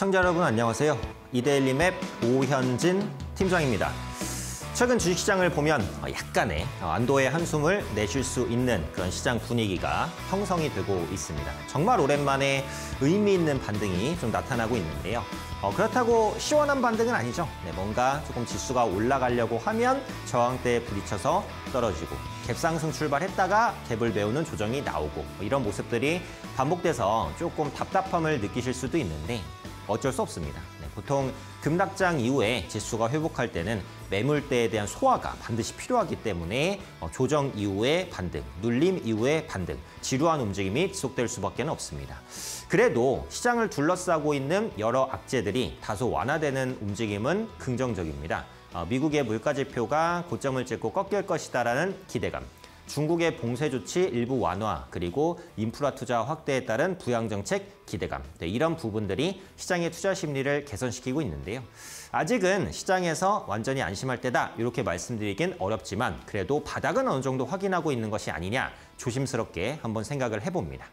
시청자 여러분 안녕하세요. 이데일리 맵 오현진 팀장입니다. 최근 주식시장을 보면 약간의 안도의 한숨을 내쉴 수 있는 그런 시장 분위기가 형성이 되고 있습니다. 정말 오랜만에 의미 있는 반등이 좀 나타나고 있는데요. 어, 그렇다고 시원한 반등은 아니죠. 네, 뭔가 조금 지수가 올라가려고 하면 저항대에 부딪혀서 떨어지고 갭상승 출발했다가 갭을 메우는 조정이 나오고 뭐 이런 모습들이 반복돼서 조금 답답함을 느끼실 수도 있는데 어쩔 수 없습니다. 네, 보통 급락장 이후에 지수가 회복할 때는 매물대에 대한 소화가 반드시 필요하기 때문에 어, 조정 이후의 반등, 눌림 이후의 반등, 지루한 움직임이 지속될 수밖에 없습니다. 그래도 시장을 둘러싸고 있는 여러 악재들이 다소 완화되는 움직임은 긍정적입니다. 어, 미국의 물가지표가 고점을 찍고 꺾일 것이다라는 기대감, 중국의 봉쇄 조치 일부 완화 그리고 인프라 투자 확대에 따른 부양 정책 기대감 네, 이런 부분들이 시장의 투자 심리를 개선시키고 있는데요. 아직은 시장에서 완전히 안심할 때다 이렇게 말씀드리긴 어렵지만 그래도 바닥은 어느 정도 확인하고 있는 것이 아니냐 조심스럽게 한번 생각을 해봅니다.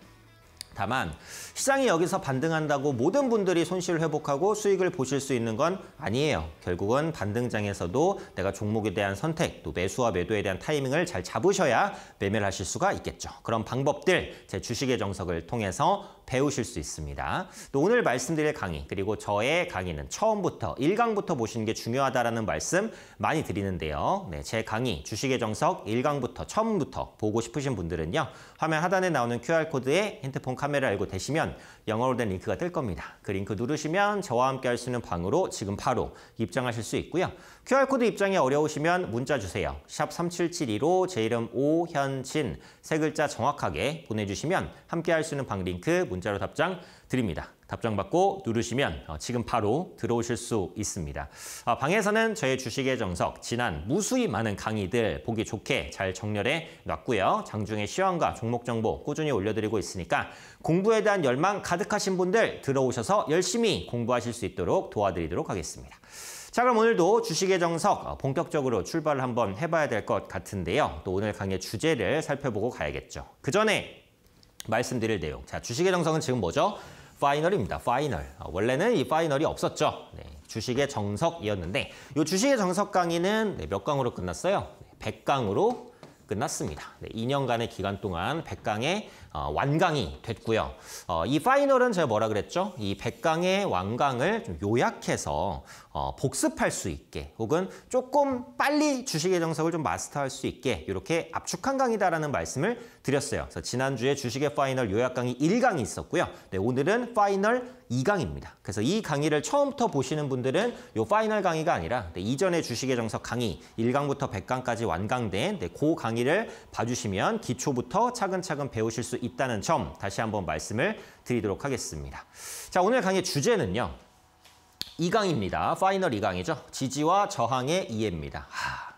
다만 시장이 여기서 반등한다고 모든 분들이 손실 회복하고 수익을 보실 수 있는 건 아니에요. 결국은 반등장에서도 내가 종목에 대한 선택, 또 매수와 매도에 대한 타이밍을 잘 잡으셔야 매매를 하실 수가 있겠죠. 그런 방법들 제 주식의 정석을 통해서 배우실 수 있습니다. 또 오늘 말씀드릴 강의 그리고 저의 강의는 처음부터 1강부터 보시는 게 중요하다라는 말씀 많이 드리는데요. 네, 제 강의 주식의 정석 1강부터 처음부터 보고 싶으신 분들은요. 화면 하단에 나오는 QR코드에 핸드폰 카메라 알고 되시면 누시면 영어로 된 링크가 뜰 겁니다. 그 링크 누르시면 저와 함께 할 수 있는 방으로 지금 바로 입장하실 수 있고요. QR코드 입장이 어려우시면 문자 주세요. 샵 3772로 제 이름 오현진 세 글자 정확하게 보내주시면 함께 할 수 있는 방 링크 문자로 답장 드립니다. 답장 받고 누르시면 어, 지금 바로 들어오실 수 있습니다. 어, 방에서는 저의 주식의 정석, 지난 무수히 많은 강의들 보기 좋게 잘 정렬해 놨고요. 장중에 시황과 종목 정보 꾸준히 올려드리고 있으니까 공부에 대한 열망 가득하신 분들 들어오셔서 열심히 공부하실 수 있도록 도와드리도록 하겠습니다. 자 그럼 오늘도 주식의 정석 어, 본격적으로 출발을 한번 해봐야 될 것 같은데요. 또 오늘 강의 주제를 살펴보고 가야겠죠. 그 전에 말씀드릴 내용. 자 주식의 정석은 지금 뭐죠? 파이널입니다. 파이널. 원래는 이 파이널이 없었죠. 네, 주식의 정석이었는데 이 주식의 정석 강의는 네, 몇 강으로 끝났어요? 100강으로 끝났습니다. 네, 2년간의 기간 동안 1 0 0강에 어, 완강이 됐고요. 어, 이 파이널은 제가 뭐라 그랬죠? 이백강의 완강을 좀 요약해서 어, 복습할 수 있게 혹은 조금 빨리 주식의 정석을 좀 마스터할 수 있게 이렇게 압축한 강의다라는 말씀을 드렸어요. 그래서 지난주에 주식의 파이널 요약 강의 1강이 있었고요. 네, 오늘은 파이널 2강입니다. 그래서 이 강의를 처음부터 보시는 분들은 이 파이널 강의가 아니라 네, 이전의 주식의 정석 강의 1강부터 100강까지 완강된 네, 그 강의를 봐주시면 기초부터 차근차근 배우실 수있습 있다는 점 다시 한번 말씀을 드리도록 하겠습니다. 자, 오늘 강의 주제는요. 2강입니다 파이널 2강이죠 지지와 저항의 이해입니다. 하,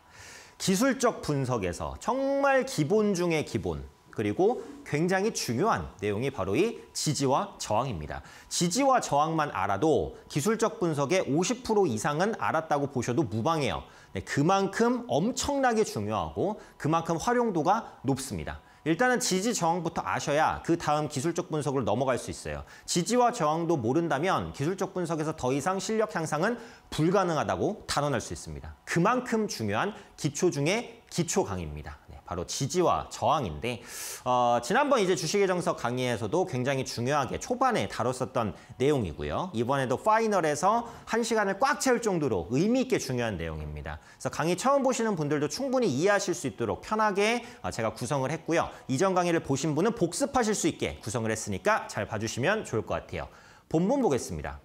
기술적 분석에서 정말 기본 중의 기본 그리고 굉장히 중요한 내용이 바로 이 지지와 저항입니다. 지지와 저항만 알아도 기술적 분석의 50% 이상은 알았다고 보셔도 무방해요. 네, 그만큼 엄청나게 중요하고 그만큼 활용도가 높습니다. 일단은 지지 저항부터 아셔야 그 다음 기술적 분석으로 넘어갈 수 있어요. 지지와 저항도 모른다면 기술적 분석에서 더 이상 실력 향상은 불가능하다고 단언할 수 있습니다. 그만큼 중요한 기초 중에 기초 강의입니다. 바로 지지와 저항인데 어, 지난번 이제 주식의 정석 강의에서도 굉장히 중요하게 초반에 다뤘었던 내용이고요. 이번에도 파이널에서 한 시간을 꽉 채울 정도로 의미 있게 중요한 내용입니다. 그래서 강의 처음 보시는 분들도 충분히 이해하실 수 있도록 편하게 어, 제가 구성을 했고요. 이전 강의를 보신 분은 복습하실 수 있게 구성을 했으니까 잘 봐주시면 좋을 것 같아요. 본문 보겠습니다.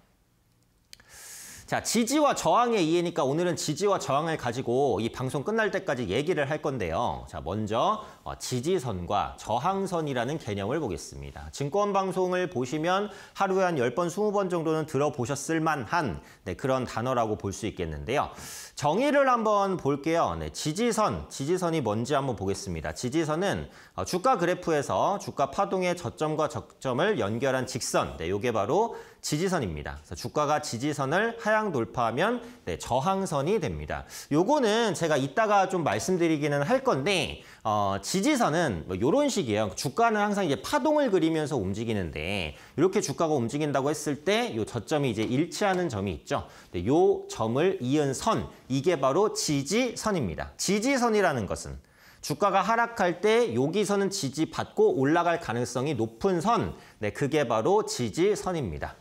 자, 지지와 저항의 이해니까 오늘은 지지와 저항을 가지고 이 방송 끝날 때까지 얘기를 할 건데요. 자, 먼저 어, 지지선과 저항선이라는 개념을 보겠습니다. 증권 방송을 보시면 하루에 한 10번, 20번 정도는 들어보셨을 만한 네, 그런 단어라고 볼 수 있겠는데요. 정의를 한번 볼게요. 네, 지지선, 지지선이 뭔지 한번 보겠습니다. 지지선은 어, 주가 그래프에서 주가 파동의 저점과 적점을 연결한 직선, 네, 이게 바로 지지선입니다. 그래서 주가가 지지선을 하향 돌파하면 네, 저항선이 됩니다. 요거는 제가 이따가 좀 말씀드리기는 할 건데 어, 지지선은 뭐 요런 식이에요. 그러니까 주가는 항상 이제 파동을 그리면서 움직이는데 이렇게 주가가 움직인다고 했을 때요 저점이 이제 일치하는 점이 있죠. 네, 요 점을 이은 선 이게 바로 지지선입니다. 지지선이라는 것은 주가가 하락할 때 여기서는 지지받고 올라갈 가능성이 높은 선, 네, 그게 바로 지지선입니다.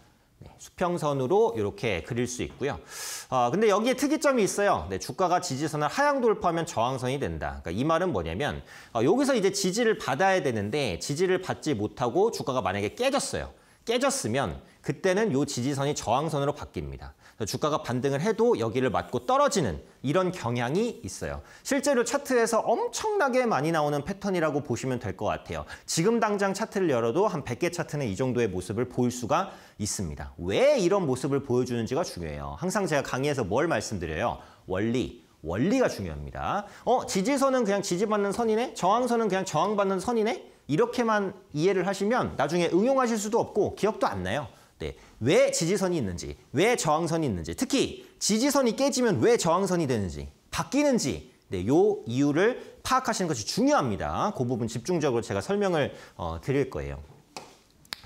수평선으로 이렇게 그릴 수 있고요. 어, 근데 여기에 특이점이 있어요. 네, 주가가 지지선을 하향 돌파하면 저항선이 된다. 그러니까 이 말은 뭐냐면 어, 여기서 이제 지지를 받아야 되는데 지지를 받지 못하고 주가가 만약에 깨졌어요. 깨졌으면 그때는 이 지지선이 저항선으로 바뀝니다. 주가가 반등을 해도 여기를 맞고 떨어지는 이런 경향이 있어요. 실제로 차트에서 엄청나게 많이 나오는 패턴이라고 보시면 될 것 같아요. 지금 당장 차트를 열어도 한 100개 차트는 이 정도의 모습을 보일 수가 있습니다. 왜 이런 모습을 보여주는지가 중요해요. 항상 제가 강의에서 뭘 말씀드려요? 원리, 원리가 중요합니다. 어, 지지선은 그냥 지지받는 선이네? 저항선은 그냥 저항받는 선이네? 이렇게만 이해를 하시면 나중에 응용하실 수도 없고 기억도 안 나요. 네. 왜 지지선이 있는지, 왜 저항선이 있는지, 특히 지지선이 깨지면 왜 저항선이 되는지, 바뀌는지 네, 요 이유를 파악하시는 것이 중요합니다. 그 부분 집중적으로 제가 설명을 어, 드릴 거예요.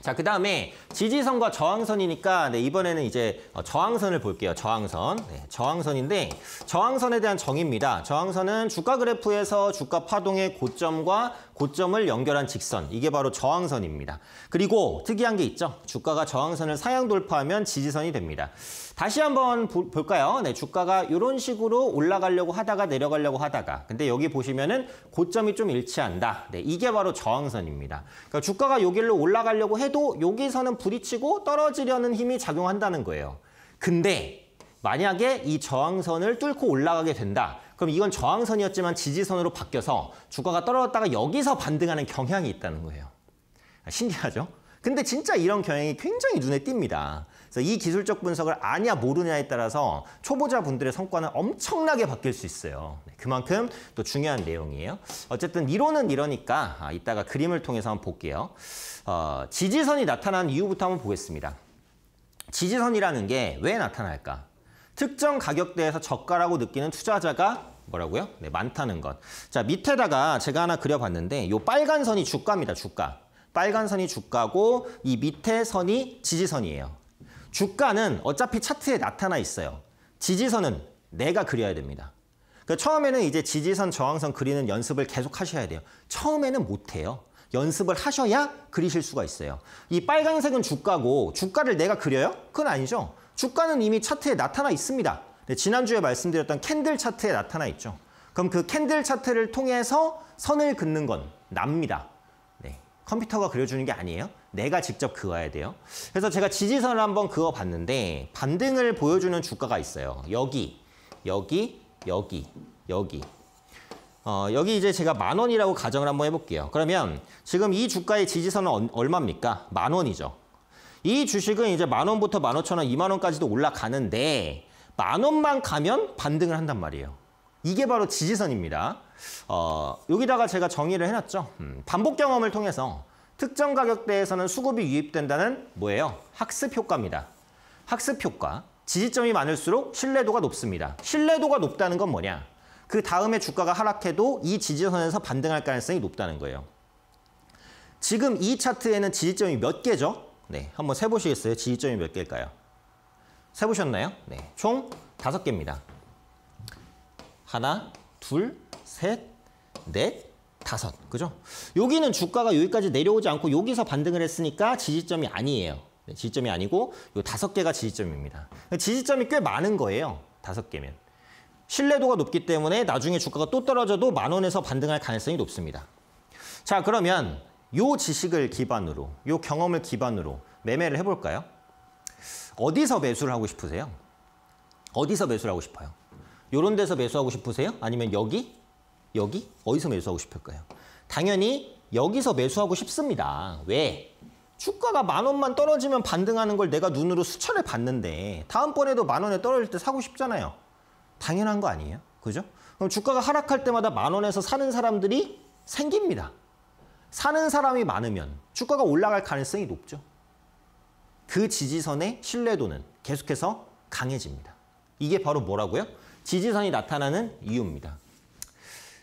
자, 그 다음에 지지선과 저항선이니까 네, 이번에는 이제 어, 저항선을 볼게요. 저항선. 네, 저항선인데 저항선에 대한 정의입니다. 저항선은 주가 그래프에서 주가 파동의 고점과 고점을 연결한 직선, 이게 바로 저항선입니다. 그리고 특이한 게 있죠. 주가가 저항선을 상향 돌파하면 지지선이 됩니다. 다시 한번 보, 볼까요? 네, 주가가 이런 식으로 올라가려고 하다가 내려가려고 하다가 근데 여기 보시면은 고점이 좀 일치한다. 네, 이게 바로 저항선입니다. 그러니까 주가가 여기로 올라가려고 해도 여기서는 부딪히고 떨어지려는 힘이 작용한다는 거예요. 근데 만약에 이 저항선을 뚫고 올라가게 된다. 그럼 이건 저항선이었지만 지지선으로 바뀌어서 주가가 떨어졌다가 여기서 반등하는 경향이 있다는 거예요. 아, 신기하죠? 근데 진짜 이런 경향이 굉장히 눈에 띕니다. 그래서 이 기술적 분석을 아냐 모르냐에 따라서 초보자분들의 성과는 엄청나게 바뀔 수 있어요. 네, 그만큼 또 중요한 내용이에요. 어쨌든 이론은 이러니까 아, 이따가 그림을 통해서 한번 볼게요. 어, 지지선이 나타난 이유부터 한번 보겠습니다. 지지선이라는 게 왜 나타날까? 특정 가격대에서 저가라고 느끼는 투자자가 뭐라고요? 네, 많다는 것. 자, 밑에다가 제가 하나 그려봤는데 이 빨간 선이 주가입니다, 주가. 빨간 선이 주가고 이 밑에 선이 지지선이에요. 주가는 어차피 차트에 나타나 있어요. 지지선은 내가 그려야 됩니다. 그 처음에는 이제 지지선, 저항선 그리는 연습을 계속 하셔야 돼요. 처음에는 못해요. 연습을 하셔야 그리실 수가 있어요. 이 빨간색은 주가고 주가를 내가 그려요? 그건 아니죠. 주가는 이미 차트에 나타나 있습니다. 네, 지난주에 말씀드렸던 캔들 차트에 나타나 있죠. 그럼 그 캔들 차트를 통해서 선을 긋는 건 납니다. 네, 컴퓨터가 그려주는 게 아니에요. 내가 직접 그어야 돼요. 그래서 제가 지지선을 한번 그어봤는데 반등을 보여주는 주가가 있어요. 여기, 여기, 여기, 여기. 어, 여기 이제 제가 만 원이라고 가정을 한번 해볼게요. 그러면 지금 이 주가의 지지선은 얼마입니까? 만 원이죠. 이 주식은 이제 만 원부터 만 오천 원, 이만 원까지도 올라가는데 만 원만 가면 반등을 한단 말이에요. 이게 바로 지지선입니다. 어, 여기다가 제가 정의를 해놨죠. 음, 반복 경험을 통해서 특정 가격대에서는 수급이 유입된다는 뭐예요? 학습 효과입니다. 학습 효과. 지지점이 많을수록 신뢰도가 높습니다. 신뢰도가 높다는 건 뭐냐? 그 다음에 주가가 하락해도 이 지지선에서 반등할 가능성이 높다는 거예요. 지금 이 차트에는 지지점이 몇 개죠? 네, 한번 세보시겠어요? 지지점이 몇 개일까요? 세보셨나요? 네, 총 다섯 개입니다. 하나, 둘, 셋, 넷, 다섯. 그죠? 여기는 주가가 여기까지 내려오지 않고 여기서 반등을 했으니까 지지점이 아니에요. 네, 지지점이 아니고 요 다섯 개가 지지점입니다. 지지점이 꽤 많은 거예요. 다섯 개면. 신뢰도가 높기 때문에 나중에 주가가 또 떨어져도 만 원에서 반등할 가능성이 높습니다. 자, 그러면 요 지식을 기반으로, 요 경험을 기반으로 매매를 해볼까요? 어디서 매수를 하고 싶으세요? 어디서 매수를 하고 싶어요? 요런 데서 매수하고 싶으세요? 아니면 여기? 여기? 어디서 매수하고 싶을까요? 당연히 여기서 매수하고 싶습니다. 왜? 주가가 만 원만 떨어지면 반등하는 걸 내가 눈으로 수천례 봤는데 다음번에도 만 원에 떨어질 때 사고 싶잖아요. 당연한 거 아니에요? 그죠? 그럼 주가가 하락할 때마다 만 원에서 사는 사람들이 생깁니다. 사는 사람이 많으면 주가가 올라갈 가능성이 높죠. 그 지지선의 신뢰도는 계속해서 강해집니다. 이게 바로 뭐라고요? 지지선이 나타나는 이유입니다.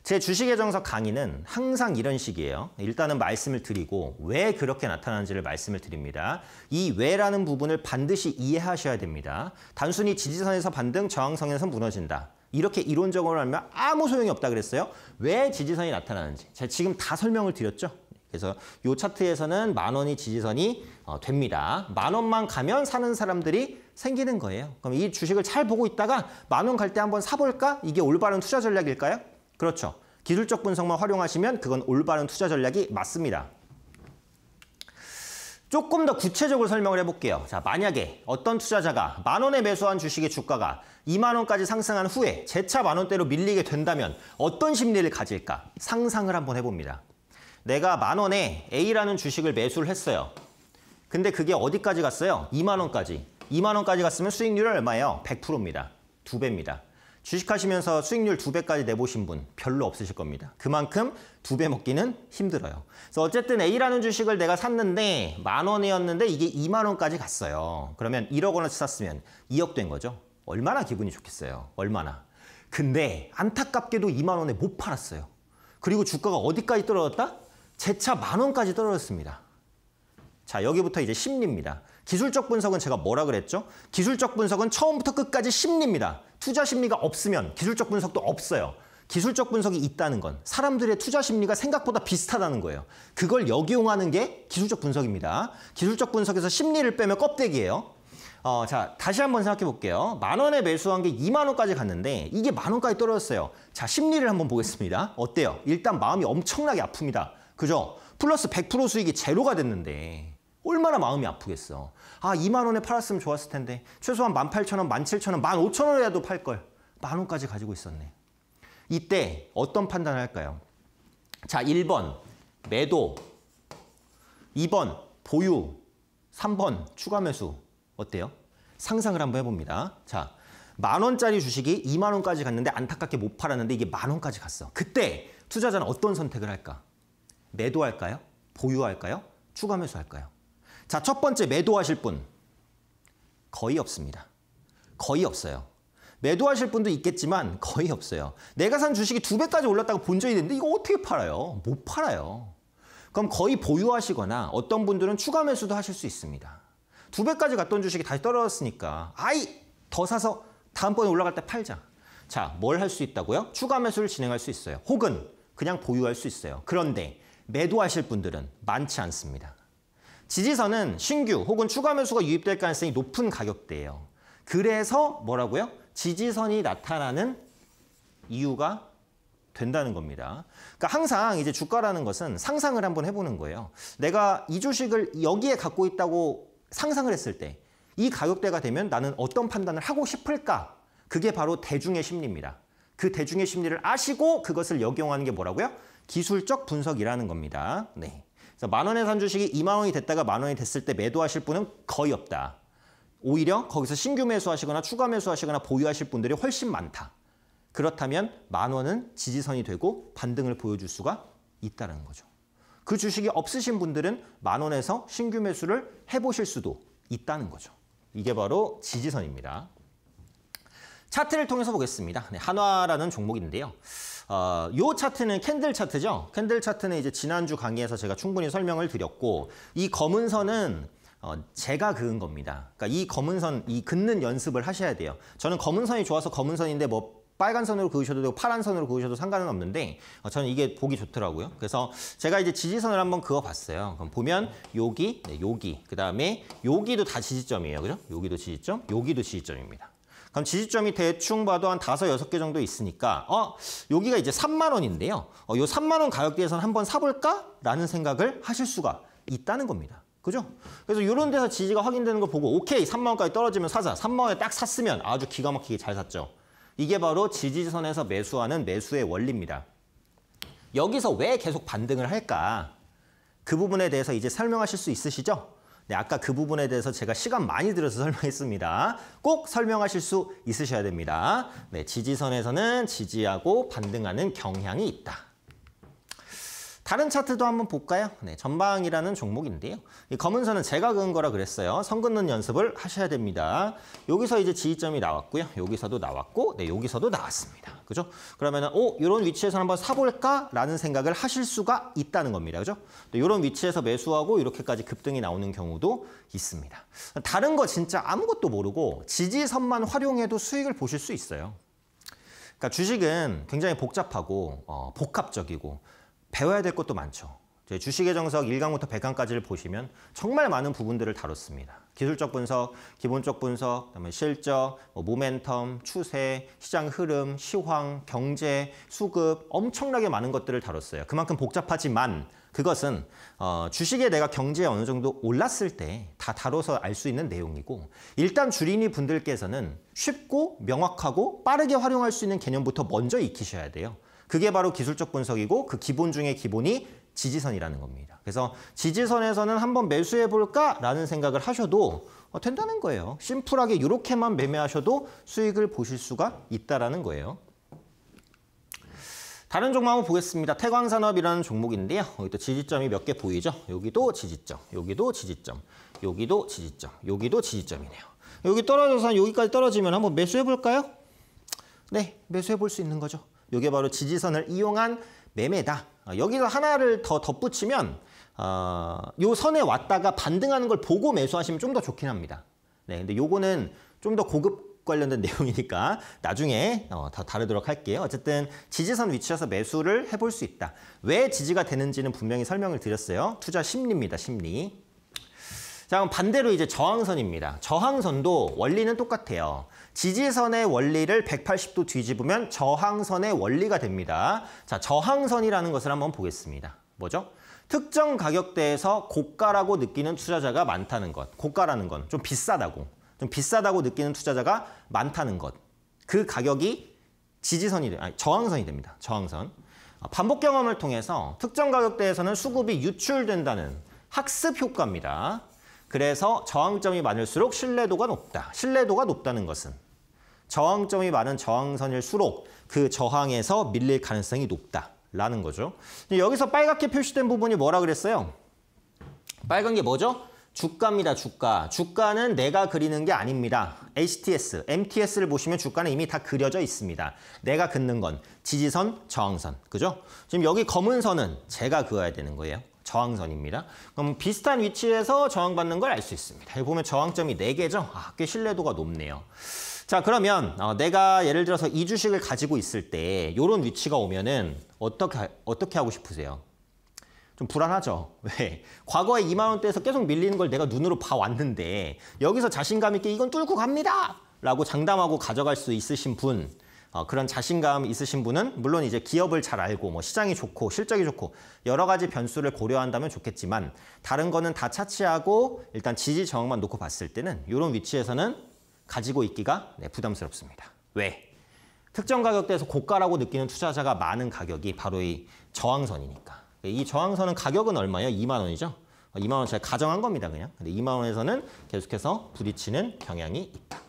제주식예정서 강의는 항상 이런 식이에요. 일단은 말씀을 드리고 왜 그렇게 나타나는지를 말씀을 드립니다. 이 왜라는 부분을 반드시 이해하셔야 됩니다. 단순히 지지선에서 반등, 저항선에서 무너진다. 이렇게 이론적으로 하면 아무 소용이 없다 그랬어요. 왜 지지선이 나타나는지 제가 지금 다 설명을 드렸죠. 그래서 이 차트에서는 만 원이 지지선이 어, 됩니다. 만 원만 가면 사는 사람들이 생기는 거예요. 그럼 이 주식을 잘 보고 있다가 만 원 갈 때 한번 사볼까? 이게 올바른 투자 전략일까요? 그렇죠. 기술적 분석만 활용하시면 그건 올바른 투자 전략이 맞습니다. 조금 더 구체적으로 설명을 해볼게요. 자, 만약에 어떤 투자자가 만 원에 매수한 주식의 주가가 2만 원까지 상승한 후에 재차 만 원대로 밀리게 된다면 어떤 심리를 가질까? 상상을 한번 해봅니다. 내가 만 원에 A라는 주식을 매수를 했어요. 근데 그게 어디까지 갔어요? 2만 원까지. 2만 원까지 갔으면 수익률은 얼마예요? 100%입니다. 두 배입니다. 주식하시면서 수익률 2배까지 내보신 분 별로 없으실 겁니다. 그만큼 2배 먹기는 힘들어요. 그래서 어쨌든 A라는 주식을 내가 샀는데 만 원이었는데 이게 2만 원까지 갔어요. 그러면 1억 원을 샀으면 2억 된 거죠. 얼마나 기분이 좋겠어요. 얼마나. 근데 안타깝게도 2만 원에 못 팔았어요. 그리고 주가가 어디까지 떨어졌다? 재차 만 원까지 떨어졌습니다. 자, 여기부터 이제 심리입니다. 기술적 분석은 제가 뭐라 그랬죠? 기술적 분석은 처음부터 끝까지 심리입니다. 투자 심리가 없으면 기술적 분석도 없어요. 기술적 분석이 있다는 건 사람들의 투자 심리가 생각보다 비슷하다는 거예요. 그걸 역이용하는 게 기술적 분석입니다. 기술적 분석에서 심리를 빼면 껍데기예요. 어, 자, 다시 한번 생각해 볼게요. 만 원에 매수한 게 2만 원까지 갔는데 이게 만 원까지 떨어졌어요. 자, 심리를 한번 보겠습니다. 어때요? 일단 마음이 엄청나게 아픕니다. 그죠? 플러스 100% 수익이 제로가 됐는데 얼마나 마음이 아프겠어. 아 2만원에 팔았으면 좋았을 텐데 최소한 18,000원, 17,000원, 15,000원이라도 팔걸 만원까지 가지고 있었네 이때 어떤 판단을 할까요? 자 1번 매도 2번 보유 3번 추가 매수 어때요? 상상을 한번 해봅니다 자 만원짜리 주식이 2만원까지 갔는데 안타깝게 못 팔았는데 이게 만원까지 갔어 그때 투자자는 어떤 선택을 할까? 매도할까요? 보유할까요? 추가 매수할까요? 자, 첫 번째 매도하실 분. 거의 없습니다. 거의 없어요. 매도하실 분도 있겠지만 거의 없어요. 내가 산 주식이 두 배까지 올랐다고 본 적이 있는데 이거 어떻게 팔아요? 못 팔아요. 그럼 거의 보유하시거나 어떤 분들은 추가 매수도 하실 수 있습니다. 두 배까지 갔던 주식이 다시 떨어졌으니까 아이 더 사서 다음번에 올라갈 때 팔자. 자, 뭘 할 수 있다고요? 추가 매수를 진행할 수 있어요. 혹은 그냥 보유할 수 있어요. 그런데 매도하실 분들은 많지 않습니다. 지지선은 신규 혹은 추가 매수가 유입될 가능성이 높은 가격대예요. 그래서 뭐라고요? 지지선이 나타나는 이유가 된다는 겁니다. 그러니까 항상 이제 주가라는 것은 상상을 한번 해보는 거예요. 내가 이 주식을 여기에 갖고 있다고 상상을 했을 때 이 가격대가 되면 나는 어떤 판단을 하고 싶을까? 그게 바로 대중의 심리입니다. 그 대중의 심리를 아시고 그것을 역용하는 게 뭐라고요? 기술적 분석이라는 겁니다. 네. 그래서 만 원에 산 주식이 2만 원이 됐다가 만 원이 됐을 때 매도하실 분은 거의 없다. 오히려 거기서 신규 매수하시거나 추가 매수하시거나 보유하실 분들이 훨씬 많다. 그렇다면 만 원은 지지선이 되고 반등을 보여줄 수가 있다는 거죠. 그 주식이 없으신 분들은 만 원에서 신규 매수를 해보실 수도 있다는 거죠. 이게 바로 지지선입니다. 차트를 통해서 보겠습니다. 네, 한화라는 종목인데요. 어, 요 차트는 캔들 차트죠. 캔들 차트는 이제 지난주 강의에서 제가 충분히 설명을 드렸고 이 검은 선은 어, 제가 그은 겁니다. 그러니까 이 검은 선, 이 긋는 연습을 하셔야 돼요. 저는 검은 선이 좋아서 검은 선인데 뭐 빨간 선으로 그으셔도 되고 파란 선으로 그으셔도 상관은 없는데 어, 저는 이게 보기 좋더라고요. 그래서 제가 이제 지지선을 한번 그어봤어요. 그럼 보면 여기, 네, 여기, 그 다음에 여기도 다 지지점이에요. 그죠? 여기도 지지점, 여기도 지지점입니다. 그럼 지지점이 대충 봐도 한 다섯 여섯 개 정도 있으니까 어 여기가 이제 3만 원인데요. 어, 요 3만 원 가격대에선 한번 사볼까? 라는 생각을 하실 수가 있다는 겁니다. 그죠? 그래서 이런 데서 지지가 확인되는 거 보고 오케이 3만 원까지 떨어지면 사자. 3만 원에 딱 샀으면 아주 기가 막히게 잘 샀죠. 이게 바로 지지선에서 매수하는 매수의 원리입니다. 여기서 왜 계속 반등을 할까? 그 부분에 대해서 이제 설명하실 수 있으시죠? 네, 아까 그 부분에 대해서 제가 시간 많이 들여서 설명했습니다. 꼭 설명하실 수 있으셔야 됩니다. 네, 지지선에서는 지지하고 반등하는 경향이 있다. 다른 차트도 한번 볼까요? 네, 전방이라는 종목인데요. 이 검은 선은 제가 그은 거라 그랬어요. 선 긋는 연습을 하셔야 됩니다. 여기서 이제 지지점이 나왔고요. 여기서도 나왔고, 네, 여기서도 나왔습니다. 그죠? 그러면은, 오, 이런 위치에서 한번 사볼까라는 생각을 하실 수가 있다는 겁니다. 그죠? 또 이런 위치에서 매수하고 이렇게까지 급등이 나오는 경우도 있습니다. 다른 거 진짜 아무것도 모르고 지지선만 활용해도 수익을 보실 수 있어요. 그러니까 주식은 굉장히 복잡하고 어, 복합적이고 배워야 될 것도 많죠. 주식의 정석 1강부터 100강까지를 보시면 정말 많은 부분들을 다뤘습니다. 기술적 분석, 기본적 분석, 그다음에 실적, 뭐 모멘텀, 추세, 시장 흐름, 시황, 경제, 수급 엄청나게 많은 것들을 다뤘어요. 그만큼 복잡하지만 그것은 어, 주식에 내가 경제에 어느 정도 올랐을 때 다 다뤄서 알 수 있는 내용이고 일단 주린이 분들께서는 쉽고 명확하고 빠르게 활용할 수 있는 개념부터 먼저 익히셔야 돼요. 그게 바로 기술적 분석이고 그 기본 중에 기본이 지지선이라는 겁니다. 그래서 지지선에서는 한번 매수해볼까라는 생각을 하셔도 어, 된다는 거예요. 심플하게 이렇게만 매매하셔도 수익을 보실 수가 있다라는 거예요. 다른 종목 한번 보겠습니다. 태광산업이라는 종목인데요. 여기 또 지지점이 몇 개 보이죠? 여기도 지지점, 여기도 지지점, 여기도 지지점, 여기도 지지점이네요. 여기 떨어져서 여기까지 떨어지면 한번 매수해볼까요? 네, 매수해볼 수 있는 거죠. 이게 바로 지지선을 이용한 매매다. 어, 여기서 하나를 더 덧붙이면 어, 요 선에 왔다가 반등하는 걸 보고 매수하시면 좀 더 좋긴 합니다. 네, 근데 요거는 좀 더 고급 관련된 내용이니까 나중에 어, 다 다루도록 할게요. 어쨌든 지지선 위치에서 매수를 해볼 수 있다. 왜 지지가 되는지는 분명히 설명을 드렸어요. 투자 심리입니다, 심리. 자, 그럼 반대로 이제 저항선입니다. 저항선도 원리는 똑같아요. 지지선의 원리를 180도 뒤집으면 저항선의 원리가 됩니다. 자, 저항선이라는 것을 한번 보겠습니다. 뭐죠? 특정 가격대에서 고가라고 느끼는 투자자가 많다는 것. 고가라는 건 좀 비싸다고. 좀 비싸다고 느끼는 투자자가 많다는 것. 그 가격이 지지선이, 아니, 저항선이 됩니다. 저항선. 아, 반복 경험을 통해서 특정 가격대에서는 수급이 유출된다는 학습 효과입니다. 그래서 저항점이 많을수록 신뢰도가 높다. 신뢰도가 높다는 것은 저항점이 많은 저항선일수록 그 저항에서 밀릴 가능성이 높다라는 거죠. 여기서 빨갛게 표시된 부분이 뭐라 그랬어요? 빨간 게 뭐죠? 주가입니다, 주가. 주가는 내가 그리는 게 아닙니다. HTS, MTS를 보시면 주가는 이미 다 그려져 있습니다. 내가 긋는 건 지지선, 저항선, 그죠? 지금 여기 검은 선은 제가 그어야 되는 거예요. 저항선입니다. 그럼 비슷한 위치에서 저항받는 걸 알 수 있습니다. 여기 보면 저항점이 네개죠 아, 꽤 신뢰도가 높네요. 자 그러면 어, 내가 예를 들어서 이 주식을 가지고 있을 때 이런 위치가 오면은 어떻게 어떻게 하고 싶으세요? 좀 불안하죠. 왜? 네. 과거에 2만 원대에서 계속 밀리는 걸 내가 눈으로 봐왔는데 여기서 자신감 있게 이건 뚫고 갑니다! 라고 장담하고 가져갈 수 있으신 분 어, 그런 자신감 있으신 분은 물론 이제 기업을 잘 알고 뭐 시장이 좋고 실적이 좋고 여러 가지 변수를 고려한다면 좋겠지만 다른 거는 다 차치하고 일단 지지 정항만 놓고 봤을 때는 이런 위치에서는 가지고 있기가 네, 부담스럽습니다. 왜? 특정 가격대에서 고가라고 느끼는 투자자가 많은 가격이 바로 이 저항선이니까. 이 저항선은 가격은 얼마예요? 2만 원이죠? 2만 어, 원 제가 가정한 겁니다, 그냥. 근데 2만 원에서는 계속해서 부딪히는 경향이 있다.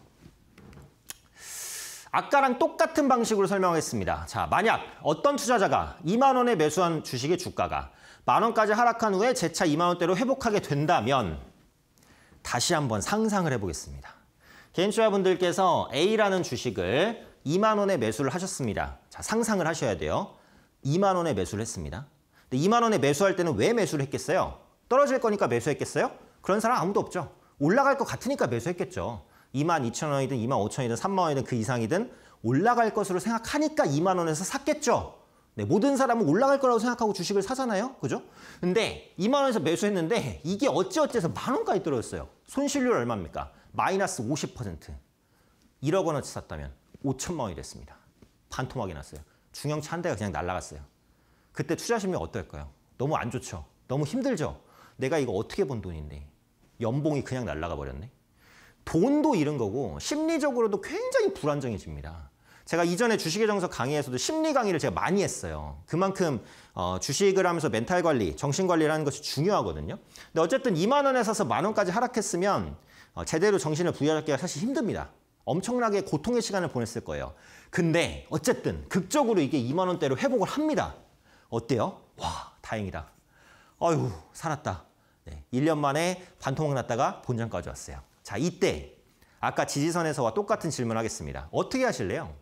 아까랑 똑같은 방식으로 설명하겠습니다. 자, 만약 어떤 투자자가 2만 원에 매수한 주식의 주가가 만 원까지 하락한 후에 재차 2만 원대로 회복하게 된다면 다시 한번 상상을 해보겠습니다. 개인 투자분들께서 A라는 주식을 2만 원에 매수를 하셨습니다. 자, 상상을 하셔야 돼요. 2만 원에 매수를 했습니다. 근데 2만 원에 매수할 때는 왜 매수를 했겠어요? 떨어질 거니까 매수했겠어요? 그런 사람 아무도 없죠. 올라갈 것 같으니까 매수했겠죠. 2만 2천 원이든 2만 5천 원이든 3만 원이든 그 이상이든 올라갈 것으로 생각하니까 2만 원에서 샀겠죠. 네, 모든 사람은 올라갈 거라고 생각하고 주식을 사잖아요. 그죠? 근데 2만 원에서 매수했는데 이게 어찌어찌해서 만 원까지 떨어졌어요. 손실률 얼마입니까? 마이너스 50% 1억 원어치 샀다면 5천만 원이 됐습니다. 반토막이 났어요. 중형차 한 대가 그냥 날라갔어요. 그때 투자 심리 어떨까요? 너무 안 좋죠. 너무 힘들죠. 내가 이거 어떻게 번 돈인데 연봉이 그냥 날라가 버렸네. 돈도 잃은 거고 심리적으로도 굉장히 불안정해집니다. 제가 이전에 주식의 정석 강의에서도 심리 강의를 제가 많이 했어요. 그만큼 어, 주식을 하면서 멘탈 관리, 정신 관리라는 것이 중요하거든요. 근데 어쨌든 2만 원에 사서 만 원까지 하락했으면 어, 제대로 정신을 부여잡기가 사실 힘듭니다. 엄청나게 고통의 시간을 보냈을 거예요. 근데 어쨌든 극적으로 이게 2만 원대로 회복을 합니다. 어때요? 와 다행이다. 아유 살았다. 네, 1년 만에 반토막 났다가 본전까지 왔어요. 자 이때 아까 지지선에서와 똑같은 질문 하겠습니다. 어떻게 하실래요?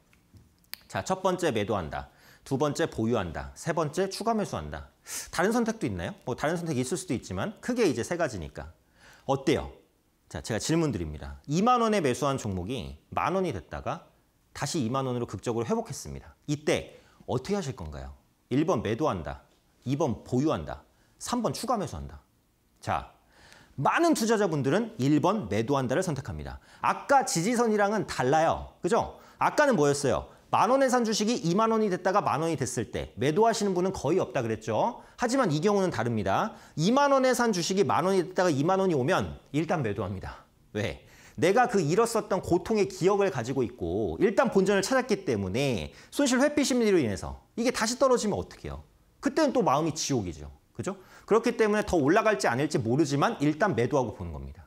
자 첫 번째 매도한다. 두 번째 보유한다. 세 번째 추가 매수한다. 다른 선택도 있나요? 뭐 다른 선택이 있을 수도 있지만 크게 이제 세 가지니까. 어때요? 자, 제가 질문 드립니다. 2만 원에 매수한 종목이 만 원이 됐다가 다시 2만 원으로 극적으로 회복했습니다. 이때 어떻게 하실 건가요? 1번 매도한다. 2번 보유한다. 3번 추가 매수한다. 자, 많은 투자자분들은 1번 매도한다를 선택합니다. 아까 지지선이랑은 달라요. 그죠? 아까는 뭐였어요? 만 원에 산 주식이 2만 원이 됐다가 만 원이 됐을 때 매도하시는 분은 거의 없다 그랬죠. 하지만 이 경우는 다릅니다. 2만 원에 산 주식이 만 원이 됐다가 2만 원이 오면 일단 매도합니다. 왜? 내가 그 잃었었던 고통의 기억을 가지고 있고 일단 본전을 찾았기 때문에 손실 회피 심리로 인해서 이게 다시 떨어지면 어떡해요? 그때는 또 마음이 지옥이죠. 그죠? 그렇기 때문에 더 올라갈지 아닐지 모르지만 일단 매도하고 보는 겁니다.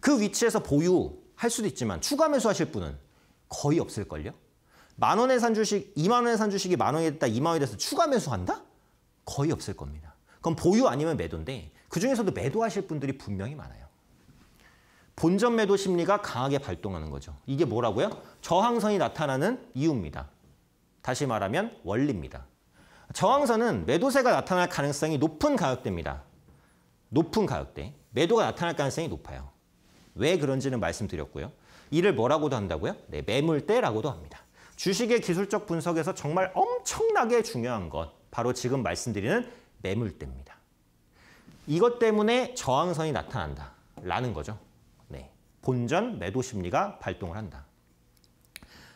그 위치에서 보유할 수도 있지만 추가 매수하실 분은 거의 없을걸요? 만 원에 산 주식, 2만 원에 산 주식이 만 원이 됐다, 2만 원이 돼서 추가 매수한다? 거의 없을 겁니다. 그럼 보유 아니면 매도인데 그중에서도 매도하실 분들이 분명히 많아요. 본전 매도 심리가 강하게 발동하는 거죠. 이게 뭐라고요? 저항선이 나타나는 이유입니다. 다시 말하면 원리입니다. 저항선은 매도세가 나타날 가능성이 높은 가격대입니다. 높은 가격대. 매도가 나타날 가능성이 높아요. 왜 그런지는 말씀드렸고요. 이를 뭐라고도 한다고요? 네, 매물대라고도 합니다. 주식의 기술적 분석에서 정말 엄청나게 중요한 것 바로 지금 말씀드리는 매물대입니다. 이것 때문에 저항선이 나타난다라는 거죠. 네. 본전 매도 심리가 발동을 한다.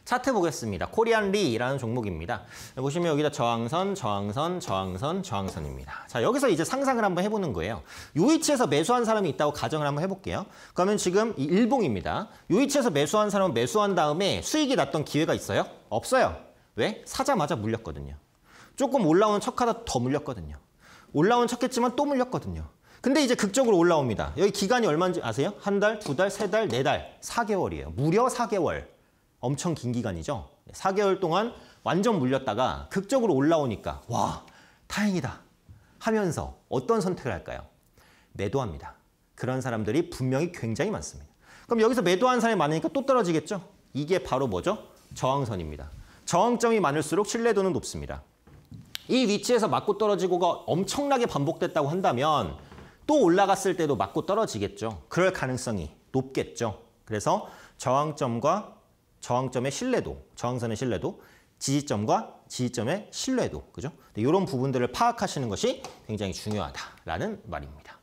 차트 보겠습니다. 코리안 리라는 종목입니다. 보시면 여기다 저항선, 저항선, 저항선, 저항선입니다. 자, 여기서 이제 상상을 한번 해보는 거예요. 요 위치에서 매수한 사람이 있다고 가정을 한번 해볼게요. 그러면 지금 이 일봉입니다. 요 위치에서 매수한 사람은 매수한 다음에 수익이 났던 기회가 있어요? 없어요. 왜? 사자마자 물렸거든요. 조금 올라오는 척하다 더 물렸거든요. 올라오는 척했지만 또 물렸거든요. 근데 이제 극적으로 올라옵니다. 여기 기간이 얼마인지 아세요? 한 달, 두 달, 세 달, 네 달, 사개월이에요 무려 사개월 엄청 긴 기간이죠. 4개월 동안 완전 물렸다가 극적으로 올라오니까 와 다행이다 하면서 어떤 선택을 할까요? 매도합니다. 그런 사람들이 분명히 굉장히 많습니다. 그럼 여기서 매도한 사람이 많으니까 또 떨어지겠죠? 이게 바로 뭐죠? 저항선입니다. 저항점이 많을수록 신뢰도는 높습니다. 이 위치에서 맞고 떨어지고가 엄청나게 반복됐다고 한다면 또 올라갔을 때도 맞고 떨어지겠죠. 그럴 가능성이 높겠죠. 그래서 저항점과 저항점의 신뢰도, 저항선의 신뢰도, 지지점과 지지점의 신뢰도, 그죠? 이런 부분들을 파악하시는 것이 굉장히 중요하다라는 말입니다.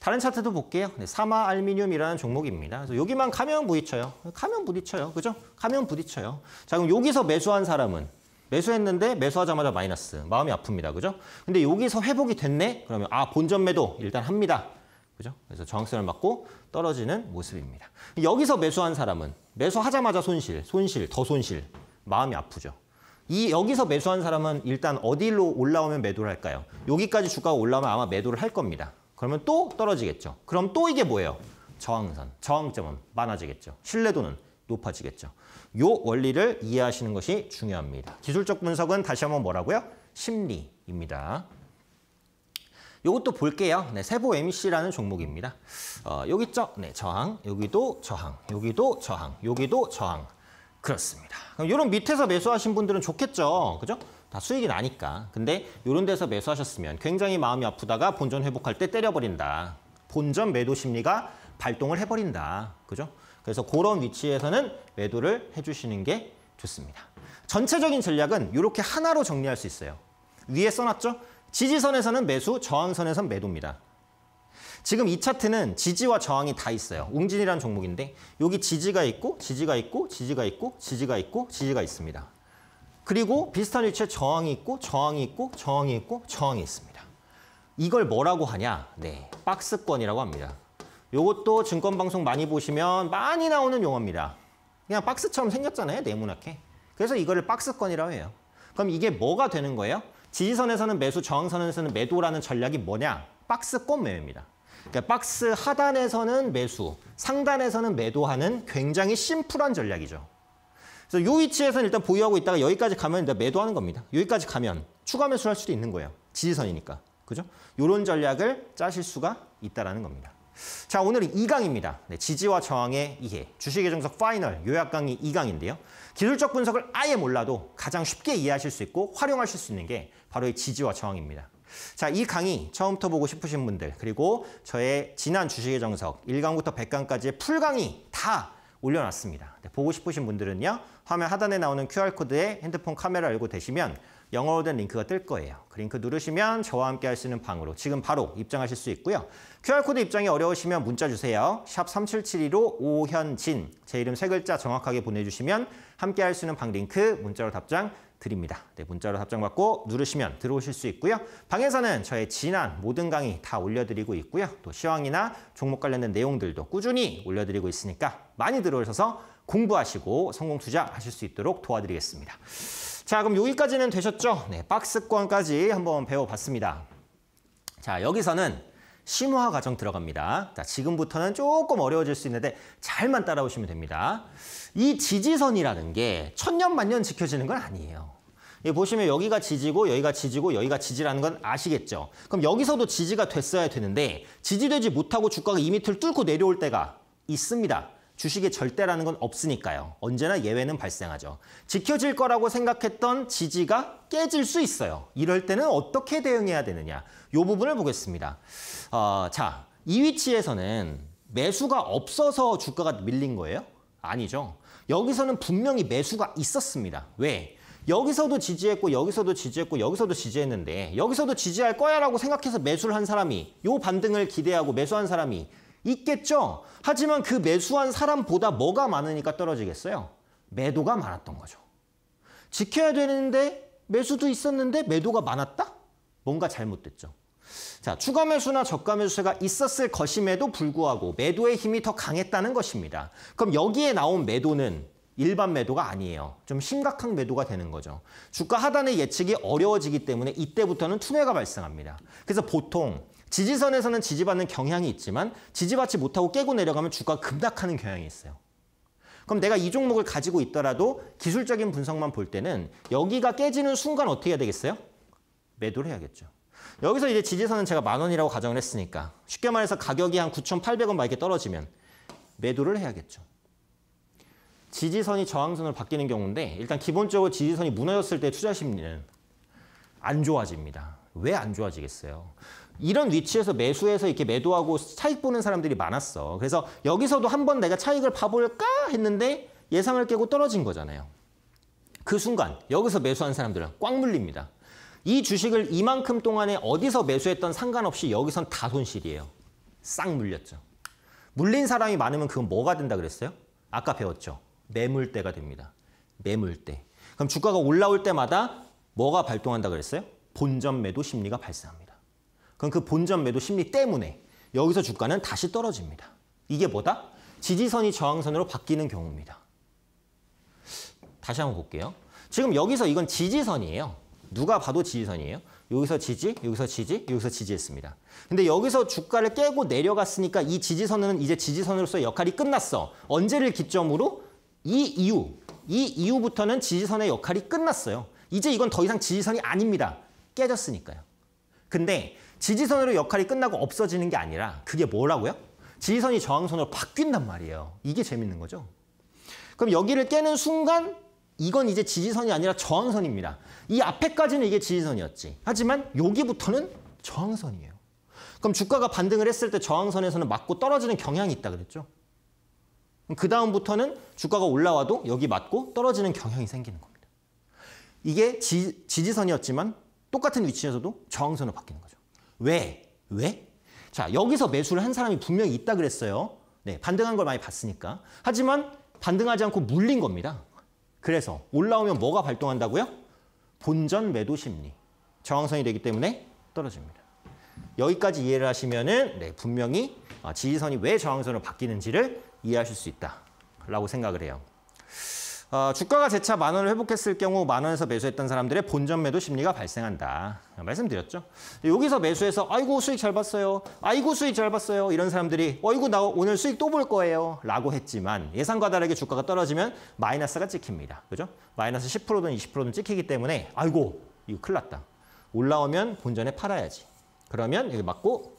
다른 차트도 볼게요. 네, 사마 알미늄이라는 종목입니다. 그래서 여기만 가면 부딪혀요. 가면 부딪혀요. 그죠? 가면 부딪혀요. 자, 그럼 여기서 매수한 사람은 매수했는데 매수하자마자 마이너스. 마음이 아픕니다. 그죠? 근데 여기서 회복이 됐네? 그러면 아, 본전 매도 일단 합니다. 그죠? 그래서 저항선을 맞고 떨어지는 모습입니다. 여기서 매수한 사람은 매수하자마자 손실, 손실, 더 손실, 마음이 아프죠. 이 여기서 매수한 사람은 일단 어디로 올라오면 매도를 할까요? 여기까지 주가가 올라오면 아마 매도를 할 겁니다. 그러면 또 떨어지겠죠. 그럼 또 이게 뭐예요? 저항선, 저항점은 많아지겠죠. 신뢰도는 높아지겠죠. 요 원리를 이해하시는 것이 중요합니다. 기술적 분석은 다시 한번 뭐라고요? 심리입니다. 이것도 볼게요. 네, 세보 MC라는 종목입니다. 어, 여기 있죠? 네, 저항, 여기도 저항, 여기도 저항, 여기도 저항. 그렇습니다. 그럼 요런 밑에서 매수하신 분들은 좋겠죠. 그죠? 다 수익이 나니까. 근데 요런 데서 매수하셨으면 굉장히 마음이 아프다가 본전 회복할 때 때려버린다. 본전 매도 심리가 발동을 해버린다. 그죠? 그래서 그런 위치에서는 매도를 해주시는 게 좋습니다. 전체적인 전략은 이렇게 하나로 정리할 수 있어요. 위에 써놨죠? 지지선에서는 매수, 저항선에선 매도입니다. 지금 이 차트는 지지와 저항이 다 있어요. 웅진이라는 종목인데 여기 지지가 있고 지지가 있고 지지가 있고 지지가 있고 지지가 있습니다. 그리고 비슷한 위치에 저항이 있고 저항이 있고 저항이 있고 저항이 있습니다. 이걸 뭐라고 하냐? 네, 박스권이라고 합니다. 요것도 증권방송 많이 보시면 많이 나오는 용어입니다. 그냥 박스처럼 생겼잖아요, 네모나게. 그래서 이거를 박스권이라고 해요. 그럼 이게 뭐가 되는 거예요? 지지선에서는 매수, 저항선에서는 매도라는 전략이 뭐냐? 박스꽃 매매입니다. 그러니까 박스 하단에서는 매수, 상단에서는 매도하는 굉장히 심플한 전략이죠. 그래서 이 위치에서는 일단 보유하고 있다가 여기까지 가면 일단 매도하는 겁니다. 여기까지 가면 추가 매수를 할 수도 있는 거예요. 지지선이니까. 그죠? 요런 전략을 짜실 수가 있다라는 겁니다. 자, 오늘은 2강입니다. 네, 지지와 저항의 이해. 주식의 정석 파이널 요약 강의 2강인데요. 기술적 분석을 아예 몰라도 가장 쉽게 이해하실 수 있고 활용하실 수 있는 게 바로 이 지지와 저항입니다. 자, 이 강의 처음부터 보고 싶으신 분들 그리고 저의 지난 주식의 정석 1강부터 100강까지의 풀 강의 다 올려놨습니다. 네, 보고 싶으신 분들은요. 화면 하단에 나오는 QR코드에 핸드폰 카메라 열고 되시면 영어로 된 링크가 뜰 거예요. 그 링크 누르시면 저와 함께 할 수 있는 방으로 지금 바로 입장하실 수 있고요. QR코드 입장이 어려우시면 문자 주세요. 샵 3772로 오현진 제 이름 세 글자 정확하게 보내주시면 함께 할 수 있는 방 링크 문자로 답장 드립니다. 네, 문자로 답장받고 누르시면 들어오실 수 있고요. 방에서는 저의 지난 모든 강의 다 올려드리고 있고요. 또 시황이나 종목 관련된 내용들도 꾸준히 올려드리고 있으니까 많이 들어오셔서 공부하시고 성공 투자하실 수 있도록 도와드리겠습니다. 자, 그럼 여기까지는 되셨죠? 네, 박스권까지 한번 배워봤습니다. 자, 여기서는 심화 과정 들어갑니다. 자, 지금부터는 조금 어려워질 수 있는데 잘만 따라오시면 됩니다. 이 지지선이라는 게 천년 만년 지켜지는 건 아니에요. 예, 보시면 여기가 지지고 여기가 지지고 여기가 지지라는 건 아시겠죠? 그럼 여기서도 지지가 됐어야 되는데 지지되지 못하고 주가가 이 밑을 뚫고 내려올 때가 있습니다. 주식의 절대라는 건 없으니까요. 언제나 예외는 발생하죠. 지켜질 거라고 생각했던 지지가 깨질 수 있어요. 이럴 때는 어떻게 대응해야 되느냐. 요 부분을 보겠습니다. 어, 자, 이 위치에서는 매수가 없어서 주가가 밀린 거예요. 아니죠. 여기서는 분명히 매수가 있었습니다. 왜? 여기서도 지지했고 여기서도 지지했고 여기서도 지지했는데 여기서도 지지할 거야라고 생각해서 매수를 한 사람이 요 반등을 기대하고 매수한 사람이 있겠죠. 하지만 그 매수한 사람보다 뭐가 많으니까 떨어지겠어요? 매도가 많았던 거죠. 지켜야 되는데 매수도 있었는데 매도가 많았다? 뭔가 잘못됐죠. 자, 추가 매수나 저가 매수세가 있었을 것임에도 불구하고 매도의 힘이 더 강했다는 것입니다. 그럼 여기에 나온 매도는 일반 매도가 아니에요. 좀 심각한 매도가 되는 거죠. 주가 하단의 예측이 어려워지기 때문에 이때부터는 투매가 발생합니다. 그래서 보통 지지선에서는 지지받는 경향이 있지만 지지받지 못하고 깨고 내려가면 주가 급락하는 경향이 있어요. 그럼 내가 이 종목을 가지고 있더라도 기술적인 분석만 볼 때는 여기가 깨지는 순간 어떻게 해야 되겠어요? 매도를 해야겠죠. 여기서 이제 지지선은 제가 만 원이라고 가정을 했으니까 쉽게 말해서 가격이 한 9,800원 막 이렇게 떨어지면 매도를 해야겠죠. 지지선이 저항선으로 바뀌는 경우인데 일단 기본적으로 지지선이 무너졌을 때 투자 심리는 안 좋아집니다. 왜 안 좋아지겠어요? 이런 위치에서 매수해서 이렇게 매도하고 차익 보는 사람들이 많았어. 그래서 여기서도 한번 내가 차익을 봐볼까 했는데 예상을 깨고 떨어진 거잖아요. 그 순간 여기서 매수한 사람들은 꽉 물립니다. 이 주식을 이만큼 동안에 어디서 매수했던 상관없이 여기선 다 손실이에요. 싹 물렸죠. 물린 사람이 많으면 그건 뭐가 된다 그랬어요? 아까 배웠죠. 매물대가 됩니다. 매물대. 그럼 주가가 올라올 때마다 뭐가 발동한다 그랬어요? 본전 매도 심리가 발생합니다. 그럼 그 본전 매도 심리 때문에 여기서 주가는 다시 떨어집니다. 이게 뭐다? 지지선이 저항선으로 바뀌는 경우입니다. 다시 한번 볼게요. 지금 여기서 이건 지지선이에요. 누가 봐도 지지선이에요. 여기서 지지, 여기서 지지, 여기서 지지했습니다. 근데 여기서 주가를 깨고 내려갔으니까 이 지지선은 이제 지지선으로서 역할이 끝났어. 언제를 기점으로? 이 이후. 이 이후부터는 지지선의 역할이 끝났어요. 이제 이건 더 이상 지지선이 아닙니다. 깨졌으니까요. 근데 지지선으로 역할이 끝나고 없어지는 게 아니라 그게 뭐라고요? 지지선이 저항선으로 바뀐단 말이에요. 이게 재밌는 거죠. 그럼 여기를 깨는 순간 이건 이제 지지선이 아니라 저항선입니다. 이 앞에까지는 이게 지지선이었지. 하지만 여기부터는 저항선이에요. 그럼 주가가 반등을 했을 때 저항선에서는 맞고 떨어지는 경향이 있다 그랬죠. 그 다음부터는 주가가 올라와도 여기 맞고 떨어지는 경향이 생기는 겁니다. 이게 지, 지선이었지만 똑같은 위치에서도 저항선으로 바뀌는 거죠. 왜? 왜? 자, 여기서 매수를 한 사람이 분명히 있다 그랬어요. 네, 반등한 걸 많이 봤으니까. 하지만 반등하지 않고 물린 겁니다. 그래서 올라오면 뭐가 발동한다고요? 본전 매도 심리. 저항선이 되기 때문에 떨어집니다. 여기까지 이해를 하시면은 네, 분명히 아, 지지선이 왜 저항선으로 바뀌는지를 이해하실 수있다라 생각을 해요. 어, 주가가 재차 만 원을 회복했을 경우 만 원에서 매수했던 사람들의 본전 매도 심리가 발생한다. 말씀드렸죠. 여기서 매수해서 아이고 수익 잘 봤어요. 아이고 수익 잘 봤어요. 이런 사람들이 어이구 나 오늘 수익 또 볼 거예요. 라고 했지만 예상과 다르게 주가가 떨어지면 마이너스가 찍힙니다. 그죠? 마이너스 10%든 20%든 찍히기 때문에 아이고 이거 큰일 났다. 올라오면 본전에 팔아야지. 그러면 여기 맞고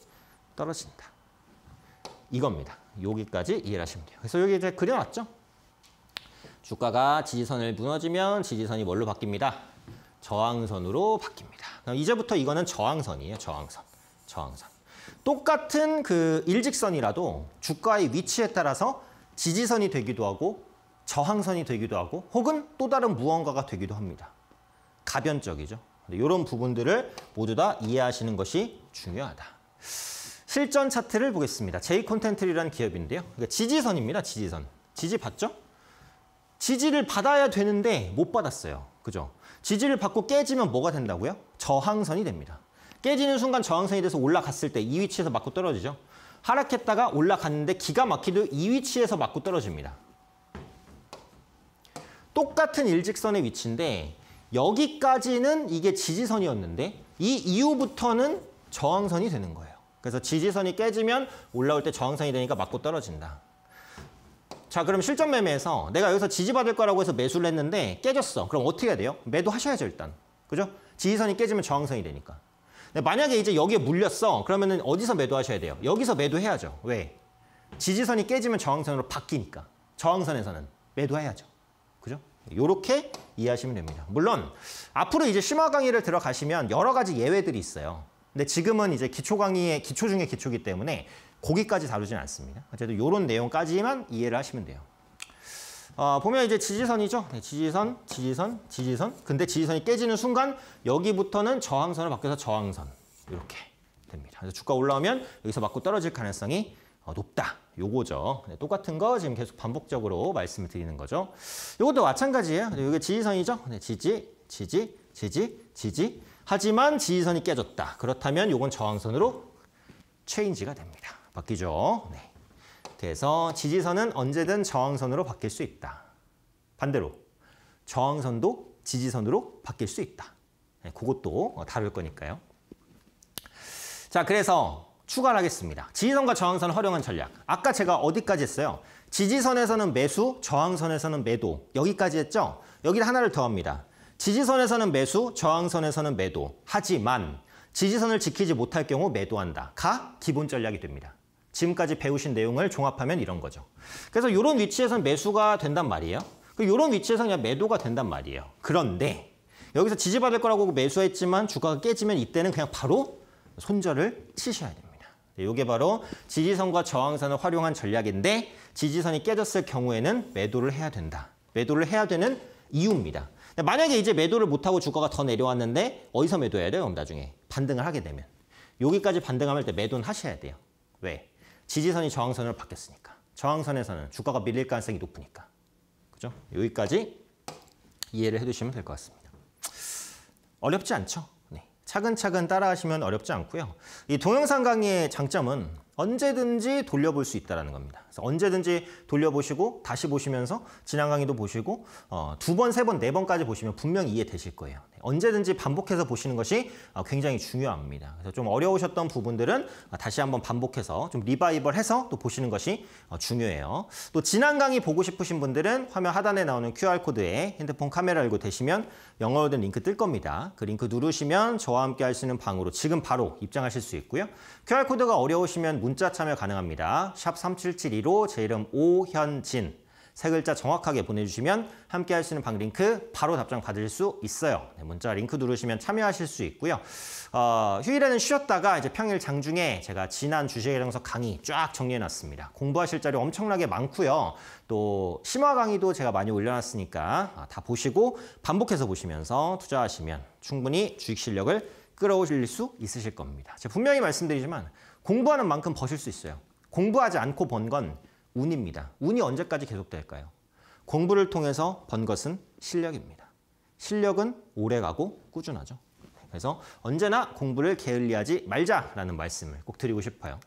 떨어진다. 이겁니다. 여기까지 이해 하시면 돼요. 그래서 여기 이제 그려놨죠. 주가가 지지선을 무너지면 지지선이 뭘로 바뀝니다? 저항선으로 바뀝니다. 그럼 이제부터 이거는 저항선이에요. 저항선. 저항선. 똑같은 그 일직선이라도 주가의 위치에 따라서 지지선이 되기도 하고 저항선이 되기도 하고 혹은 또 다른 무언가가 되기도 합니다. 가변적이죠. 이런 부분들을 모두 다 이해하시는 것이 중요하다. 실전 차트를 보겠습니다. 제이콘텐트리라는 기업인데요. 그러니까 지지선입니다. 지지선. 지지 봤죠? 지지를 받아야 되는데 못 받았어요. 그죠? 지지를 받고 깨지면 뭐가 된다고요? 저항선이 됩니다. 깨지는 순간 저항선이 돼서 올라갔을 때 이 위치에서 맞고 떨어지죠. 하락했다가 올라갔는데 기가 막히듯 이 위치에서 맞고 떨어집니다. 똑같은 일직선의 위치인데 여기까지는 이게 지지선이었는데 이 이후부터는 저항선이 되는 거예요. 그래서 지지선이 깨지면 올라올 때 저항선이 되니까 맞고 떨어진다. 자 그럼 실전 매매에서 내가 여기서 지지받을 거라고 해서 매수를 했는데 깨졌어. 그럼 어떻게 해야 돼요? 매도 하셔야죠 일단. 그죠? 지지선이 깨지면 저항선이 되니까. 만약에 이제 여기에 물렸어. 그러면은 어디서 매도하셔야 돼요? 여기서 매도해야죠. 왜? 지지선이 깨지면 저항선으로 바뀌니까. 저항선에서는 매도해야죠. 그죠? 요렇게 이해하시면 됩니다. 물론 앞으로 이제 심화 강의를 들어가시면 여러 가지 예외들이 있어요. 근데 지금은 이제 기초 강의의 기초 중에 기초기 때문에 거기까지 다루진 않습니다. 어쨌든 이런 내용까지만 이해를 하시면 돼요. 어, 보면 이제 지지선이죠. 네, 지지선, 지지선, 지지선. 근데 지지선이 깨지는 순간 여기부터는 저항선을 바뀌어서 저항선 이렇게 됩니다. 그래서 주가 올라오면 여기서 맞고 떨어질 가능성이 어, 높다. 요거죠. 네, 똑같은 거 지금 계속 반복적으로 말씀을 드리는 거죠. 요것도 마찬가지예요. 이게 지지선이죠. 네, 지지, 지지, 지지, 지지. 하지만 지지선이 깨졌다. 그렇다면 요건 저항선으로 체인지가 됩니다. 바뀌죠. 네. 그래서 지지선은 언제든 저항선으로 바뀔 수 있다. 반대로 저항선도 지지선으로 바뀔 수 있다. 네, 그것도 어, 다룰 거니까요. 자, 그래서 추가를 하겠습니다. 지지선과 저항선 을 활용한 전략. 아까 제가 어디까지 했어요? 지지선에서는 매수, 저항선에서는 매도. 여기까지 했죠? 여기를 하나를 더합니다. 지지선에서는 매수, 저항선에서는 매도. 하지만 지지선을 지키지 못할 경우 매도한다. 가 기본 전략이 됩니다. 지금까지 배우신 내용을 종합하면 이런 거죠. 그래서 이런 위치에선 매수가 된단 말이에요. 이런 그 위치에서 그냥 매도가 된단 말이에요. 그런데 여기서 지지받을 거라고 매수했지만 주가가 깨지면 이때는 그냥 바로 손절을 치셔야 됩니다. 이게 네, 바로 지지선과 저항선을 활용한 전략인데 지지선이 깨졌을 경우에는 매도를 해야 된다. 매도를 해야 되는 이유입니다. 만약에 이제 매도를 못하고 주가가 더 내려왔는데 어디서 매도해야 돼요? 그럼 나중에 반등을 하게 되면. 여기까지 반등하면 일 매도는 하셔야 돼요. 왜? 지지선이 저항선으로 바뀌었으니까. 저항선에서는 주가가 밀릴 가능성이 높으니까. 그죠? 여기까지 이해를 해두시면 될 것 같습니다. 어렵지 않죠? 네. 차근차근 따라하시면 어렵지 않고요. 이 동영상 강의의 장점은 언제든지 돌려볼 수 있다는 겁니다. 그래서 언제든지 돌려보시고 다시 보시면서 지난 강의도 보시고 어, 두 번, 세 번, 네 번까지 보시면 분명히 이해되실 거예요. 네. 언제든지 반복해서 보시는 것이 어, 굉장히 중요합니다. 그래서 좀 어려우셨던 부분들은 어, 다시 한번 반복해서 좀 리바이벌해서 또 보시는 것이 어, 중요해요. 또 지난 강의 보고 싶으신 분들은 화면 하단에 나오는 QR코드에 핸드폰 카메라 열고 되시면 영어로 된 링크 뜰 겁니다. 그 링크 누르시면 저와 함께 할 수 있는 방으로 지금 바로 입장하실 수 있고요. QR코드가 어려우시면 문자 참여 가능합니다. 샵 3772로 제 이름 오현진 세 글자 정확하게 보내주시면 함께 할 수 있는 방 링크 바로 답장 받을 수 있어요. 네, 문자 링크 누르시면 참여하실 수 있고요. 어, 휴일에는 쉬었다가 이제 평일 장중에 제가 지난 주식이랑서 강의 쫙 정리해놨습니다. 공부하실 자료 엄청나게 많고요. 또 심화 강의도 제가 많이 올려놨으니까 아, 다 보시고 반복해서 보시면서 투자하시면 충분히 주식 실력을 끌어올릴 수 있으실 겁니다. 제가 분명히 말씀드리지만 공부하는 만큼 버실 수 있어요. 공부하지 않고 번건 운입니다. 운이 언제까지 계속될까요? 공부를 통해서 번 것은 실력입니다. 실력은 오래가고 꾸준하죠. 그래서 언제나 공부를 게을리하지 말자라는 말씀을 꼭 드리고 싶어요.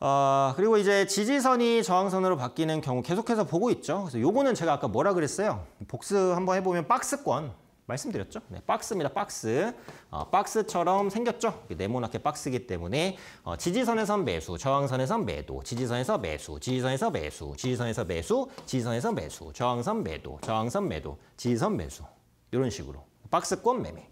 어, 그리고 이제 지지선이 저항선으로 바뀌는 경우 계속해서 보고 있죠. 그래서 요거는 제가 아까 뭐라 그랬어요? 복습 한번 해보면 박스권 말씀드렸죠? 네, 박스입니다, 박스. 어, 박스처럼 생겼죠? 네모나게 박스이기 때문에 어, 지지선에선 매수, 저항선에선 매도, 지지선에서 매수, 지지선에서 매수, 지지선에서 매수, 지지선에서 매수, 저항선 매도, 저항선 매도, 지지선 매수. 이런 식으로 박스권 매매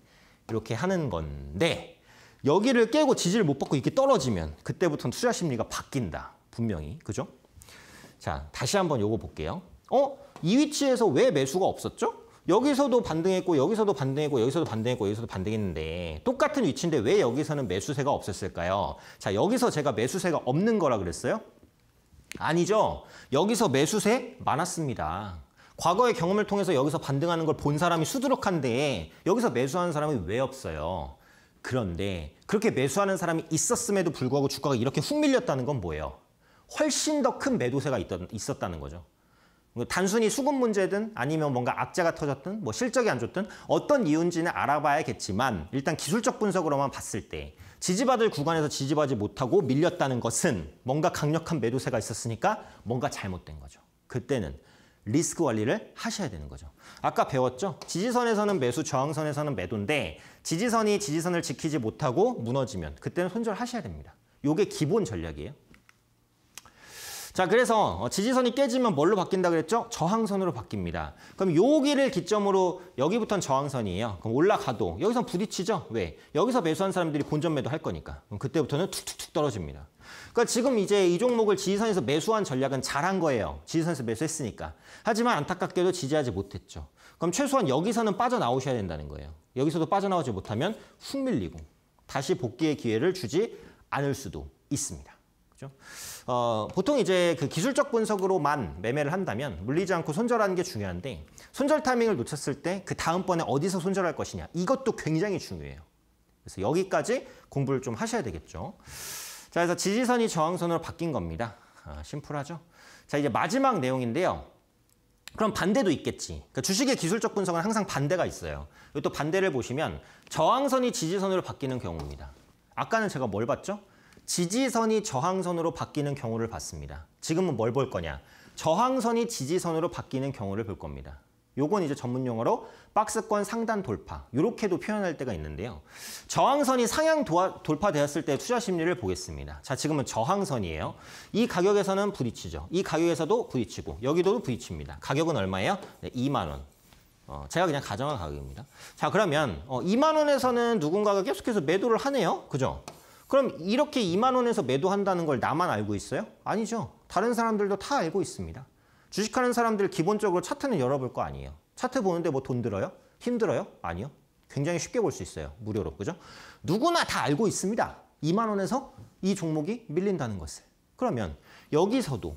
이렇게 하는 건데 여기를 깨고 지지를 못 받고 이렇게 떨어지면 그때부터는 투자 심리가 바뀐다. 분명히. 그죠? 자, 다시 한번 요거 볼게요. 어? 이 위치에서 왜 매수가 없었죠? 여기서도 반등했고 여기서도 반등했고 여기서도 반등했고 여기서도 반등했는데 똑같은 위치인데 왜 여기서는 매수세가 없었을까요? 자 여기서 제가 매수세가 없는 거라 그랬어요? 아니죠. 여기서 매수세 많았습니다. 과거의 경험을 통해서 여기서 반등하는 걸 본 사람이 수두룩한데 여기서 매수하는 사람이 왜 없어요? 그런데 그렇게 매수하는 사람이 있었음에도 불구하고 주가가 이렇게 훅 밀렸다는 건 뭐예요? 훨씬 더 큰 매도세가 있 있었다는 거죠. 뭐 단순히 수급 문제든 아니면 뭔가 악재가 터졌든 뭐 실적이 안 좋든 어떤 이유인지는 알아봐야겠지만 일단 기술적 분석으로만 봤을 때 지지받을 구간에서 지지받지 못하고 밀렸다는 것은 뭔가 강력한 매도세가 있었으니까 뭔가 잘못된 거죠. 그때는 리스크 관리를 하셔야 되는 거죠. 아까 배웠죠? 지지선에서는 매수, 저항선에서는 매도인데 지지선이 지지선을 지키지 못하고 무너지면 그때는 손절하셔야 됩니다. 요게 기본 전략이에요. 자, 그래서 어, 지지선이 깨지면 뭘로 바뀐다 그랬죠? 저항선으로 바뀝니다. 그럼 여기를 기점으로 여기부터는 저항선이에요. 그럼 올라가도 여기서 부딪히죠? 왜? 여기서 매수한 사람들이 본전 매도 할 거니까. 그럼 그때부터는 툭툭툭 떨어집니다. 그러니까 지금 이제 이 종목을 지지선에서 매수한 전략은 잘한 거예요. 지지선에서 매수했으니까. 하지만 안타깝게도 지지하지 못했죠. 그럼 최소한 여기서는 빠져나오셔야 된다는 거예요. 여기서도 빠져나오지 못하면 훅 밀리고 다시 복귀의 기회를 주지 않을 수도 있습니다. 그죠? 어, 보통 이제 그 기술적 분석으로만 매매를 한다면 물리지 않고 손절하는 게 중요한데 손절 타이밍을 놓쳤을 때 그 다음번에 어디서 손절할 것이냐 이것도 굉장히 중요해요. 그래서 여기까지 공부를 좀 하셔야 되겠죠. 자, 그래서 지지선이 저항선으로 바뀐 겁니다. 아, 심플하죠? 자, 이제 마지막 내용인데요. 그럼 반대도 있겠지. 그러니까 주식의 기술적 분석은 항상 반대가 있어요. 또 반대를 보시면 저항선이 지지선으로 바뀌는 경우입니다. 아까는 제가 뭘 봤죠? 지지선이 저항선으로 바뀌는 경우를 봤습니다. 지금은 뭘 볼 거냐? 저항선이 지지선으로 바뀌는 경우를 볼 겁니다. 요건 이제 전문 용어로 박스권 상단 돌파 이렇게도 표현할 때가 있는데요. 저항선이 상향 도하, 돌파되었을 때 투자 심리를 보겠습니다. 자 지금은 저항선이에요. 이 가격에서는 부딪히죠. 이 가격에서도 부딪히고 여기도 부딪힙니다. 가격은 얼마예요? 네, 2만 원. 어, 제가 그냥 가정한 가격입니다. 자 그러면 어, 2만 원에서는 누군가가 계속해서 매도를 하네요. 그죠? 그럼 이렇게 2만 원에서 매도한다는 걸 나만 알고 있어요? 아니죠. 다른 사람들도 다 알고 있습니다. 주식하는 사람들 기본적으로 차트는 열어볼 거 아니에요. 차트 보는데 뭐 돈 들어요? 힘들어요? 아니요. 굉장히 쉽게 볼 수 있어요. 무료로. 그죠? 누구나 다 알고 있습니다. 2만 원에서 이 종목이 밀린다는 것을. 그러면 여기서도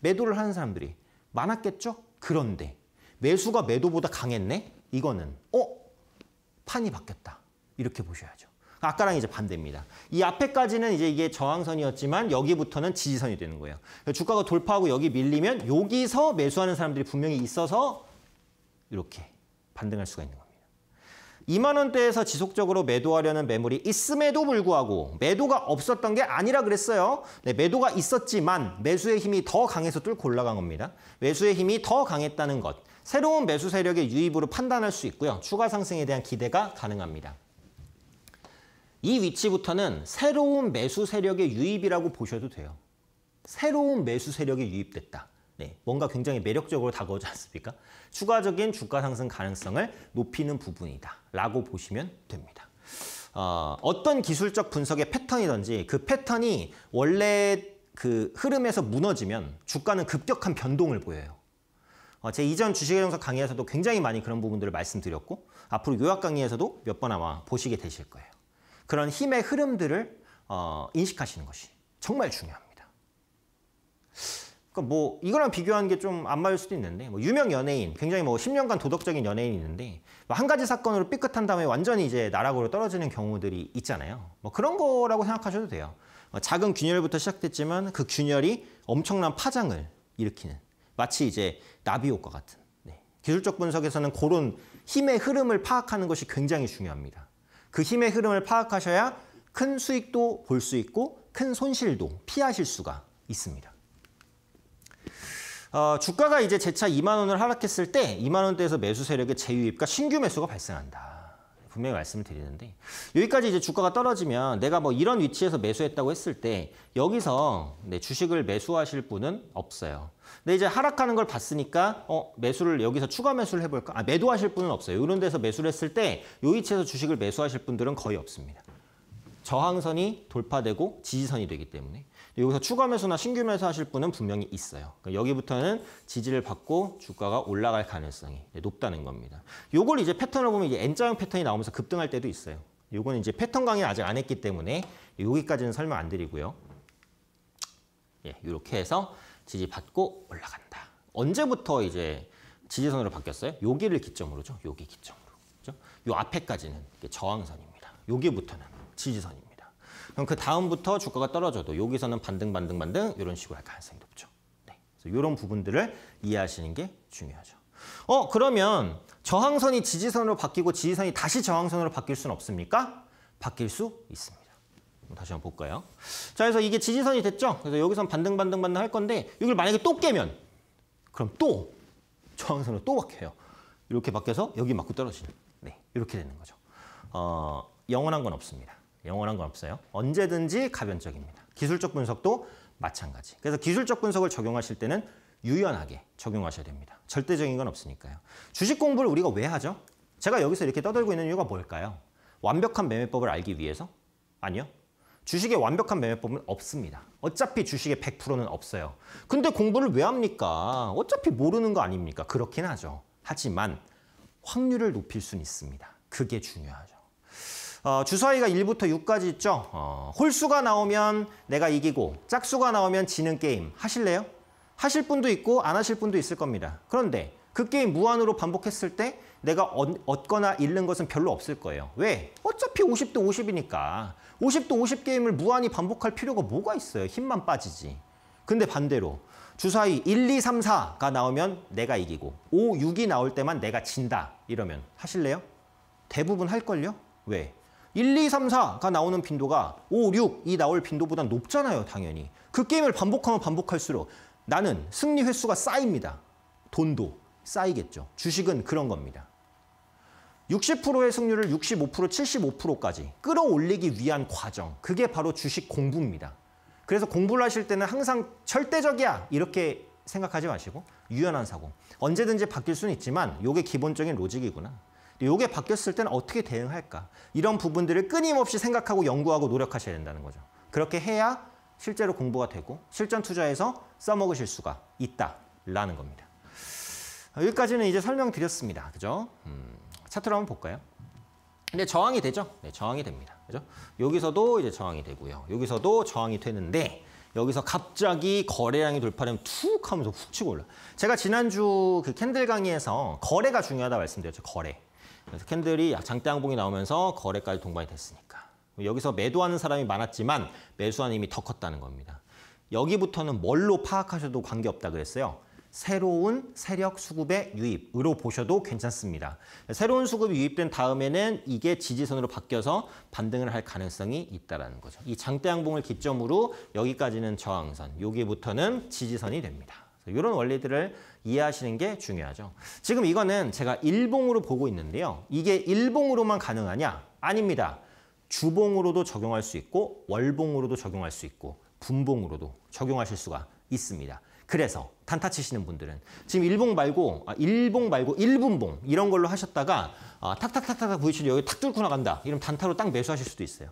매도를 하는 사람들이 많았겠죠? 그런데 매수가 매도보다 강했네? 이거는 어? 판이 바뀌었다. 이렇게 보셔야죠. 아까랑 이제 반대입니다. 이 앞에까지는 이제 이게 저항선이었지만 여기부터는 지지선이 되는 거예요. 주가가 돌파하고 여기 밀리면 여기서 매수하는 사람들이 분명히 있어서 이렇게 반등할 수가 있는 겁니다. 2만 원대에서 지속적으로 매도하려는 매물이 있음에도 불구하고 매도가 없었던 게 아니라 그랬어요. 네, 매도가 있었지만 매수의 힘이 더 강해서 뚫고 올라간 겁니다. 매수의 힘이 더 강했다는 것. 새로운 매수 세력의 유입으로 판단할 수 있고요. 추가 상승에 대한 기대가 가능합니다. 이 위치부터는 새로운 매수 세력의 유입이라고 보셔도 돼요. 새로운 매수 세력이 유입됐다. 네, 뭔가 굉장히 매력적으로 다가오지 않습니까? 추가적인 주가 상승 가능성을 높이는 부분이다. 라고 보시면 됩니다. 어, 어떤 기술적 분석의 패턴이든지 그 패턴이 원래 그 흐름에서 무너지면 주가는 급격한 변동을 보여요. 어, 제 이전 주식경석 강의에서도 굉장히 많이 그런 부분들을 말씀드렸고 앞으로 요약 강의에서도 몇 번 아마 보시게 되실 거예요. 그런 힘의 흐름들을 어, 인식하시는 것이 정말 중요합니다. 그러니까 뭐 이거랑 비교하게좀 안 맞을 수도 있는데 뭐 유명 연예인, 굉장히 뭐 10년간 도덕적인 연예인이 있는데 뭐한 가지 사건으로 삐끗한 다음에 완전히 이제 나락으로 떨어지는 경우들이 있잖아요. 뭐 그런 거라고 생각하셔도 돼요. 어, 작은 균열부터 시작됐지만 그 균열이 엄청난 파장을 일으키는 마치 이제 나비 효과 같은 네. 기술적 분석에서는 그런 힘의 흐름을 파악하는 것이 굉장히 중요합니다. 그 힘의 흐름을 파악하셔야 큰 수익도 볼 수 있고 큰 손실도 피하실 수가 있습니다. 어, 주가가 이제 재차 2만 원을 하락했을 때 2만 원대에서 매수 세력의 재유입과 신규 매수가 발생한다. 분명히 말씀을 드리는데 여기까지 이제 주가가 떨어지면 내가 뭐 이런 위치에서 매수했다고 했을 때 여기서 네, 주식을 매수하실 분은 없어요. 근데 이제 하락하는 걸 봤으니까 어 매수를 여기서 추가 매수를 해볼까? 아 매도하실 분은 없어요. 이런 데서 매수를 했을 때이 위치에서 주식을 매수하실 분들은 거의 없습니다. 저항선이 돌파되고 지지선이 되기 때문에 여기서 추가 매수나 신규 매수 하실 분은 분명히 있어요. 그러니까 여기부터는 지지를 받고 주가가 올라갈 가능성이 높다는 겁니다. 요걸 이제 패턴을 보면 이제 N자형 패턴이 나오면서 급등할 때도 있어요. 요거 이제 패턴 강의 아직 안 했기 때문에 여기까지는 설명 안 드리고요. 예, 이렇게 해서 지지 받고 올라간다. 언제부터 이제 지지선으로 바뀌었어요? 여기를 기점으로죠. 여기 기점으로. 그죠? 요 앞에까지는 저항선입니다. 여기부터는 지지선입니다. 그럼 그 다음부터 주가가 떨어져도 여기서는 반등, 반등, 반등 이런 식으로 할 가능성이 높죠. 네. 그래서 이런 부분들을 이해하시는 게 중요하죠. 어 그러면 저항선이 지지선으로 바뀌고 지지선이 다시 저항선으로 바뀔 수는 없습니까? 바뀔 수 있습니다. 다시 한번 볼까요? 자 그래서 이게 지지선이 됐죠? 그래서 여기선 반등, 반등, 반등 할 건데 이걸 만약에 또 깨면 그럼 또 저항선으로 또 바뀌어요. 이렇게 바뀌어서 여기 맞고 떨어지는 네 이렇게 되는 거죠. 어, 영원한 건 없습니다. 영원한 건 없어요. 언제든지 가변적입니다. 기술적 분석도 마찬가지. 그래서 기술적 분석을 적용하실 때는 유연하게 적용하셔야 됩니다. 절대적인 건 없으니까요. 주식 공부를 우리가 왜 하죠? 제가 여기서 이렇게 떠들고 있는 이유가 뭘까요? 완벽한 매매법을 알기 위해서? 아니요. 주식의 완벽한 매매법은 없습니다. 어차피 주식의 100%는 없어요. 근데 공부를 왜 합니까? 어차피 모르는 거 아닙니까? 그렇긴 하죠. 하지만 확률을 높일 수는 있습니다. 그게 중요하죠. 어, 주사위가 1부터 6까지 있죠. 어, 홀수가 나오면 내가 이기고 짝수가 나오면 지는 게임 하실래요? 하실 분도 있고 안 하실 분도 있을 겁니다. 그런데 그 게임 무한으로 반복했을 때 내가 얻, 거나 잃는 것은 별로 없을 거예요. 왜? 어차피 50도 50이니까. 50도 50 게임을 무한히 반복할 필요가 뭐가 있어요. 힘만 빠지지. 근데 반대로 주사위 1, 2, 3, 4가 나오면 내가 이기고 5, 6이 나올 때만 내가 진다. 이러면 하실래요? 대부분 할걸요? 왜? 1, 2, 3, 4가 나오는 빈도가 5, 6이 나올 빈도보다 높잖아요, 당연히. 그 게임을 반복하면 반복할수록 나는 승리 횟수가 쌓입니다. 돈도 쌓이겠죠. 주식은 그런 겁니다. 60%의 승률을 65%, 75%까지 끌어올리기 위한 과정. 그게 바로 주식 공부입니다. 그래서 공부를 하실 때는 항상 절대적이야 이렇게 생각하지 마시고 유연한 사고. 언제든지 바뀔 수는 있지만 이게 기본적인 로직이구나. 이게 바뀌었을 때는 어떻게 대응할까? 이런 부분들을 끊임없이 생각하고 연구하고 노력하셔야 된다는 거죠. 그렇게 해야 실제로 공부가 되고 실전 투자에서 써먹으실 수가 있다라는 겁니다. 여기까지는 이제 설명드렸습니다. 그죠? 음, 차트로 한번 볼까요? 근데 저항이 되죠? 네, 저항이 됩니다. 그죠? 여기서도 이제 저항이 되고요. 여기서도 저항이 되는데 여기서 갑자기 거래량이 돌파되면 툭 하면서 훅 치고 올라. 제가 지난주 그 캔들 강의에서 거래가 중요하다 말씀드렸죠. 거래. 그래서 캔들이 장대 양봉이 나오면서 거래까지 동반이 됐으니까. 여기서 매도하는 사람이 많았지만 매수한는 힘이 더 컸다는 겁니다. 여기부터는 뭘로 파악하셔도 관계없다 그랬어요. 새로운 세력 수급의 유입으로 보셔도 괜찮습니다. 새로운 수급이 유입된 다음에는 이게 지지선으로 바뀌어서 반등을 할 가능성이 있다는 거죠. 이 장대양봉을 기점으로 여기까지는 저항선, 여기부터는 지지선이 됩니다. 이런 원리들을 이해하시는 게 중요하죠. 지금 이거는 제가 일봉으로 보고 있는데요. 이게 일봉으로만 가능하냐? 아닙니다. 주봉으로도 적용할 수 있고 월봉으로도 적용할 수 있고 분봉으로도 적용하실 수가 있습니다. 그래서 단타 치시는 분들은 지금 일봉 말고 아, 일봉 말고 일분봉 이런 걸로 하셨다가 아, 탁탁탁탁 보이시죠 여기 탁 뚫고 나간다 이러면 단타로 딱 매수하실 수도 있어요.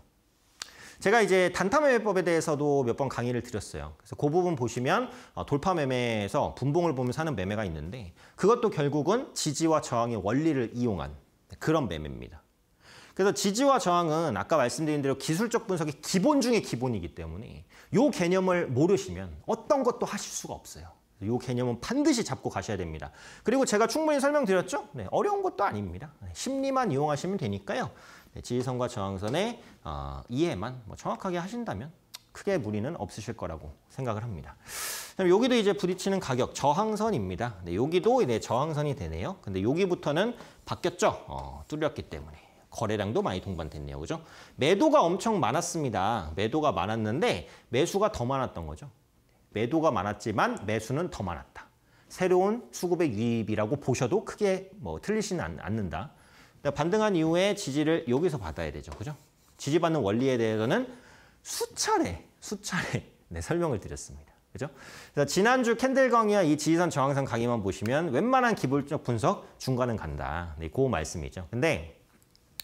제가 이제 단타 매매법에 대해서도 몇 번 강의를 드렸어요. 그래서 그 부분 보시면 어, 돌파 매매에서 분봉을 보면서 하는 매매가 있는데 그것도 결국은 지지와 저항의 원리를 이용한 그런 매매입니다. 그래서 지지와 저항은 아까 말씀드린 대로 기술적 분석의 기본 중의 기본이기 때문에 이 개념을 모르시면 어떤 것도 하실 수가 없어요. 이 개념은 반드시 잡고 가셔야 됩니다. 그리고 제가 충분히 설명드렸죠? 네, 어려운 것도 아닙니다. 네, 심리만 이용하시면 되니까요. 네, 지지선과 저항선의 어, 이해만 뭐 정확하게 하신다면 크게 무리는 없으실 거라고 생각을 합니다. 그럼 여기도 이제 부딪히는 가격 저항선입니다. 네, 여기도 이제 저항선이 되네요. 근데 여기부터는 바뀌었죠. 어, 뚫렸기 때문에 거래량도 많이 동반됐네요. 그죠? 매도가 엄청 많았습니다. 매도가 많았는데 매수가 더 많았던 거죠. 매도가 많았지만 매수는 더 많았다. 새로운 수급의 유입이라고 보셔도 크게 뭐 틀리지는 않는다. 그러니까 반등한 이후에 지지를 여기서 받아야 되죠. 그죠? 지지받는 원리에 대해서는 수차례, 수차례 네, 설명을 드렸습니다. 그죠? 그래서 지난주 캔들 강의와 이 지지선 저항선 강의만 보시면 웬만한 기술적 분석 중간은 간다. 네, 그 말씀이죠. 근데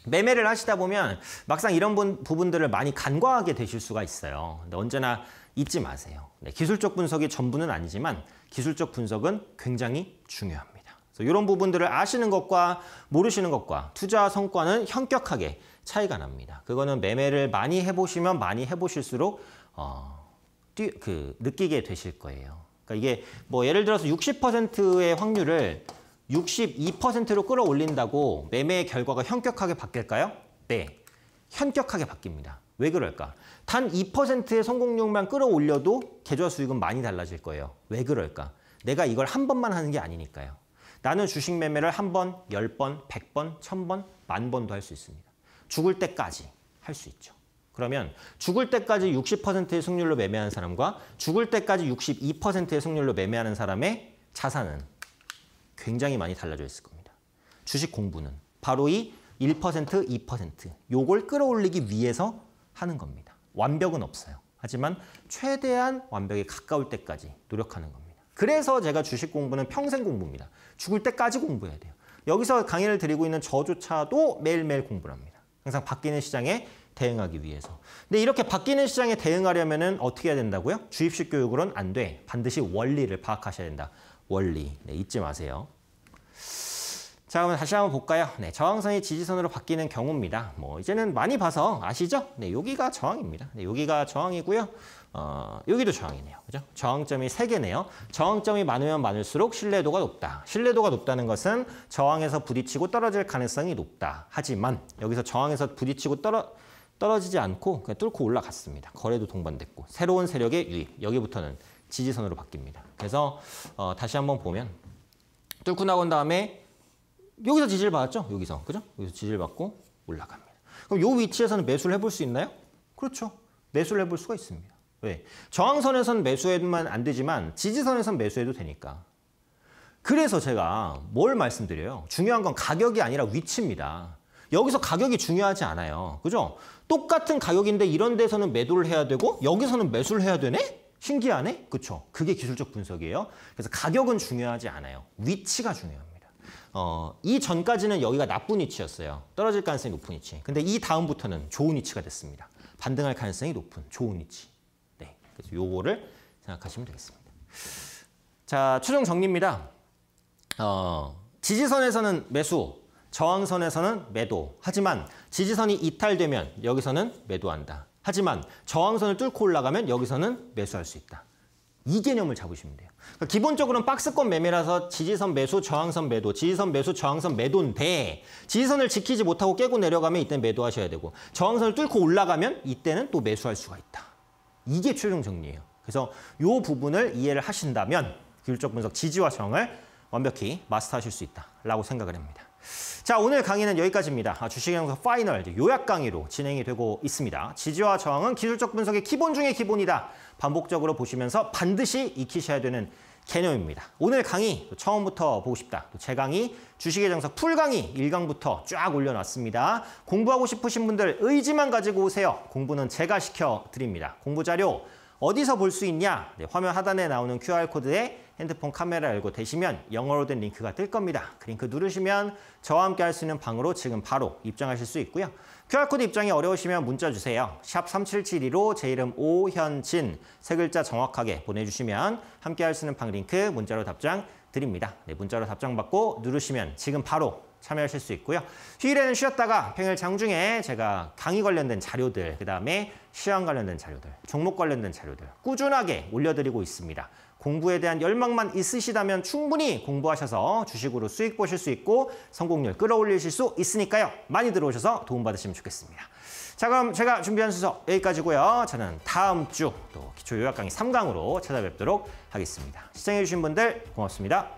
매매를 하시다 보면 막상 이런 분, 부분들을 많이 간과하게 되실 수가 있어요. 근데 언제나 잊지 마세요. 네, 기술적 분석이 전부는 아니지만 기술적 분석은 굉장히 중요합니다. 이런 부분들을 아시는 것과 모르시는 것과 투자 성과는 현격하게 차이가 납니다. 그거는 매매를 많이 해보시면 많이 해보실수록 어, 뛰, 그 느끼게 되실 거예요. 그러니까 이게 뭐 예를 들어서 60%의 확률을 62%로 끌어올린다고 매매의 결과가 현격하게 바뀔까요? 네, 현격하게 바뀝니다. 왜 그럴까? 단 2%의 성공률만 끌어올려도 계좌 수익은 많이 달라질 거예요. 왜 그럴까? 내가 이걸 한 번만 하는 게 아니니까요. 나는 주식 매매를 한 번, 열 번, 백 번, 천 번, 만 번도 할 수 있습니다. 죽을 때까지 할 수 있죠. 그러면 죽을 때까지 60%의 승률로 매매하는 사람과 죽을 때까지 62%의 승률로 매매하는 사람의 자산은 굉장히 많이 달라져 있을 겁니다. 주식 공부는 바로 이 1%, 2% 요걸 끌어올리기 위해서 하는 겁니다. 완벽은 없어요. 하지만 최대한 완벽에 가까울 때까지 노력하는 겁니다. 그래서 제가 주식 공부는 평생 공부입니다. 죽을 때까지 공부해야 돼요. 여기서 강의를 드리고 있는 저조차도 매일매일 공부를 합니다. 항상 바뀌는 시장에 대응하기 위해서. 근데 이렇게 바뀌는 시장에 대응하려면 어떻게 해야 된다고요? 주입식 교육으로는 안 돼. 반드시 원리를 파악하셔야 된다. 원리. 네, 잊지 마세요. 자, 그럼 다시 한번 볼까요? 네, 저항선이 지지선으로 바뀌는 경우입니다. 뭐 이제는 많이 봐서 아시죠? 네, 여기가 저항입니다. 네, 여기가 저항이고요. 어, 여기도 저항이네요. 그죠? 저항점이 세개네요 저항점이 많으면 많을수록 신뢰도가 높다. 신뢰도가 높다는 것은 저항에서 부딪히고 떨어질 가능성이 높다. 하지만 여기서 저항에서 부딪히고 떨어, 떨어지지 않고 그냥 뚫고 올라갔습니다. 거래도 동반됐고 새로운 세력의 유입. 여기부터는 지지선으로 바뀝니다. 그래서 어, 다시 한번 보면 뚫고 나온 다음에 여기서 지지를 받았죠? 여기서. 그죠? 여기서 지지를 받고 올라갑니다. 그럼 이 위치에서는 매수를 해볼 수 있나요? 그렇죠. 매수를 해볼 수가 있습니다. 왜? 저항선에선 매수해도만 안 되지만 지지선에선 매수해도 되니까. 그래서 제가 뭘 말씀드려요? 중요한 건 가격이 아니라 위치입니다. 여기서 가격이 중요하지 않아요. 그죠? 똑같은 가격인데 이런 데서는 매도를 해야 되고 여기서는 매수를 해야 되네? 신기하네? 그쵸? 그게 기술적 분석이에요. 그래서 가격은 중요하지 않아요. 위치가 중요합니다. 어, 이 전까지는 여기가 나쁜 위치였어요. 떨어질 가능성이 높은 위치. 근데 이 다음부터는 좋은 위치가 됐습니다. 반등할 가능성이 높은 좋은 위치. 그래서 요거를 생각하시면 되겠습니다. 자, 추정 정리입니다. 어, 지지선에서는 매수, 저항선에서는 매도. 하지만 지지선이 이탈되면 여기서는 매도한다. 하지만 저항선을 뚫고 올라가면 여기서는 매수할 수 있다. 이 개념을 잡으시면 돼요. 그러니까 기본적으로는 박스권 매매라서 지지선 매수, 저항선 매도, 지지선 매수, 저항선 매도인데 지지선을 지키지 못하고 깨고 내려가면 이때 매도하셔야 되고 저항선을 뚫고 올라가면 이때는 또 매수할 수가 있다. 이게 최종 정리예요. 그래서 이 부분을 이해를 하신다면 규율적 분석 지지와 정을 완벽히 마스터하실 수 있다라고 생각을 합니다. 자 오늘 강의는 여기까지입니다. 아, 주식연구소 파이널 요약 강의로 진행이 되고 있습니다. 지지와 저항은 기술적 분석의 기본 중의 기본이다. 반복적으로 보시면서 반드시 익히셔야 되는 개념입니다. 오늘 강의 처음부터 보고 싶다. 제 강의 주식의 정석 풀 강의 1강부터 쫙 올려놨습니다. 공부하고 싶으신 분들 의지만 가지고 오세요. 공부는 제가 시켜드립니다. 공부 자료 어디서 볼 수 있냐? 네, 화면 하단에 나오는 QR코드에 핸드폰 카메라 열고 되시면 영어로 된 링크가 뜰 겁니다. 그 링크 누르시면 저와 함께 할 수 있는 방으로 지금 바로 입장하실 수 있고요. QR코드 입장이 어려우시면 문자 주세요. 샵 3772로 제 이름 오현진 세 글자 정확하게 보내주시면 함께 할 수 있는 팡링크 문자로 답장 드립니다. 네, 문자로 답장 받고 누르시면 지금 바로 참여하실 수 있고요. 휴일에는 쉬었다가 평일 장중에 제가 강의 관련된 자료들, 그다음에 시험 관련된 자료들, 종목 관련된 자료들 꾸준하게 올려드리고 있습니다. 공부에 대한 열망만 있으시다면 충분히 공부하셔서 주식으로 수익 보실 수 있고 성공률 끌어올리실 수 있으니까요. 많이 들어오셔서 도움받으시면 좋겠습니다. 자 그럼 제가 준비한 순서 여기까지고요. 저는 다음 주 또 기초요약 강의 3강으로 찾아뵙도록 하겠습니다. 시청해주신 분들 고맙습니다.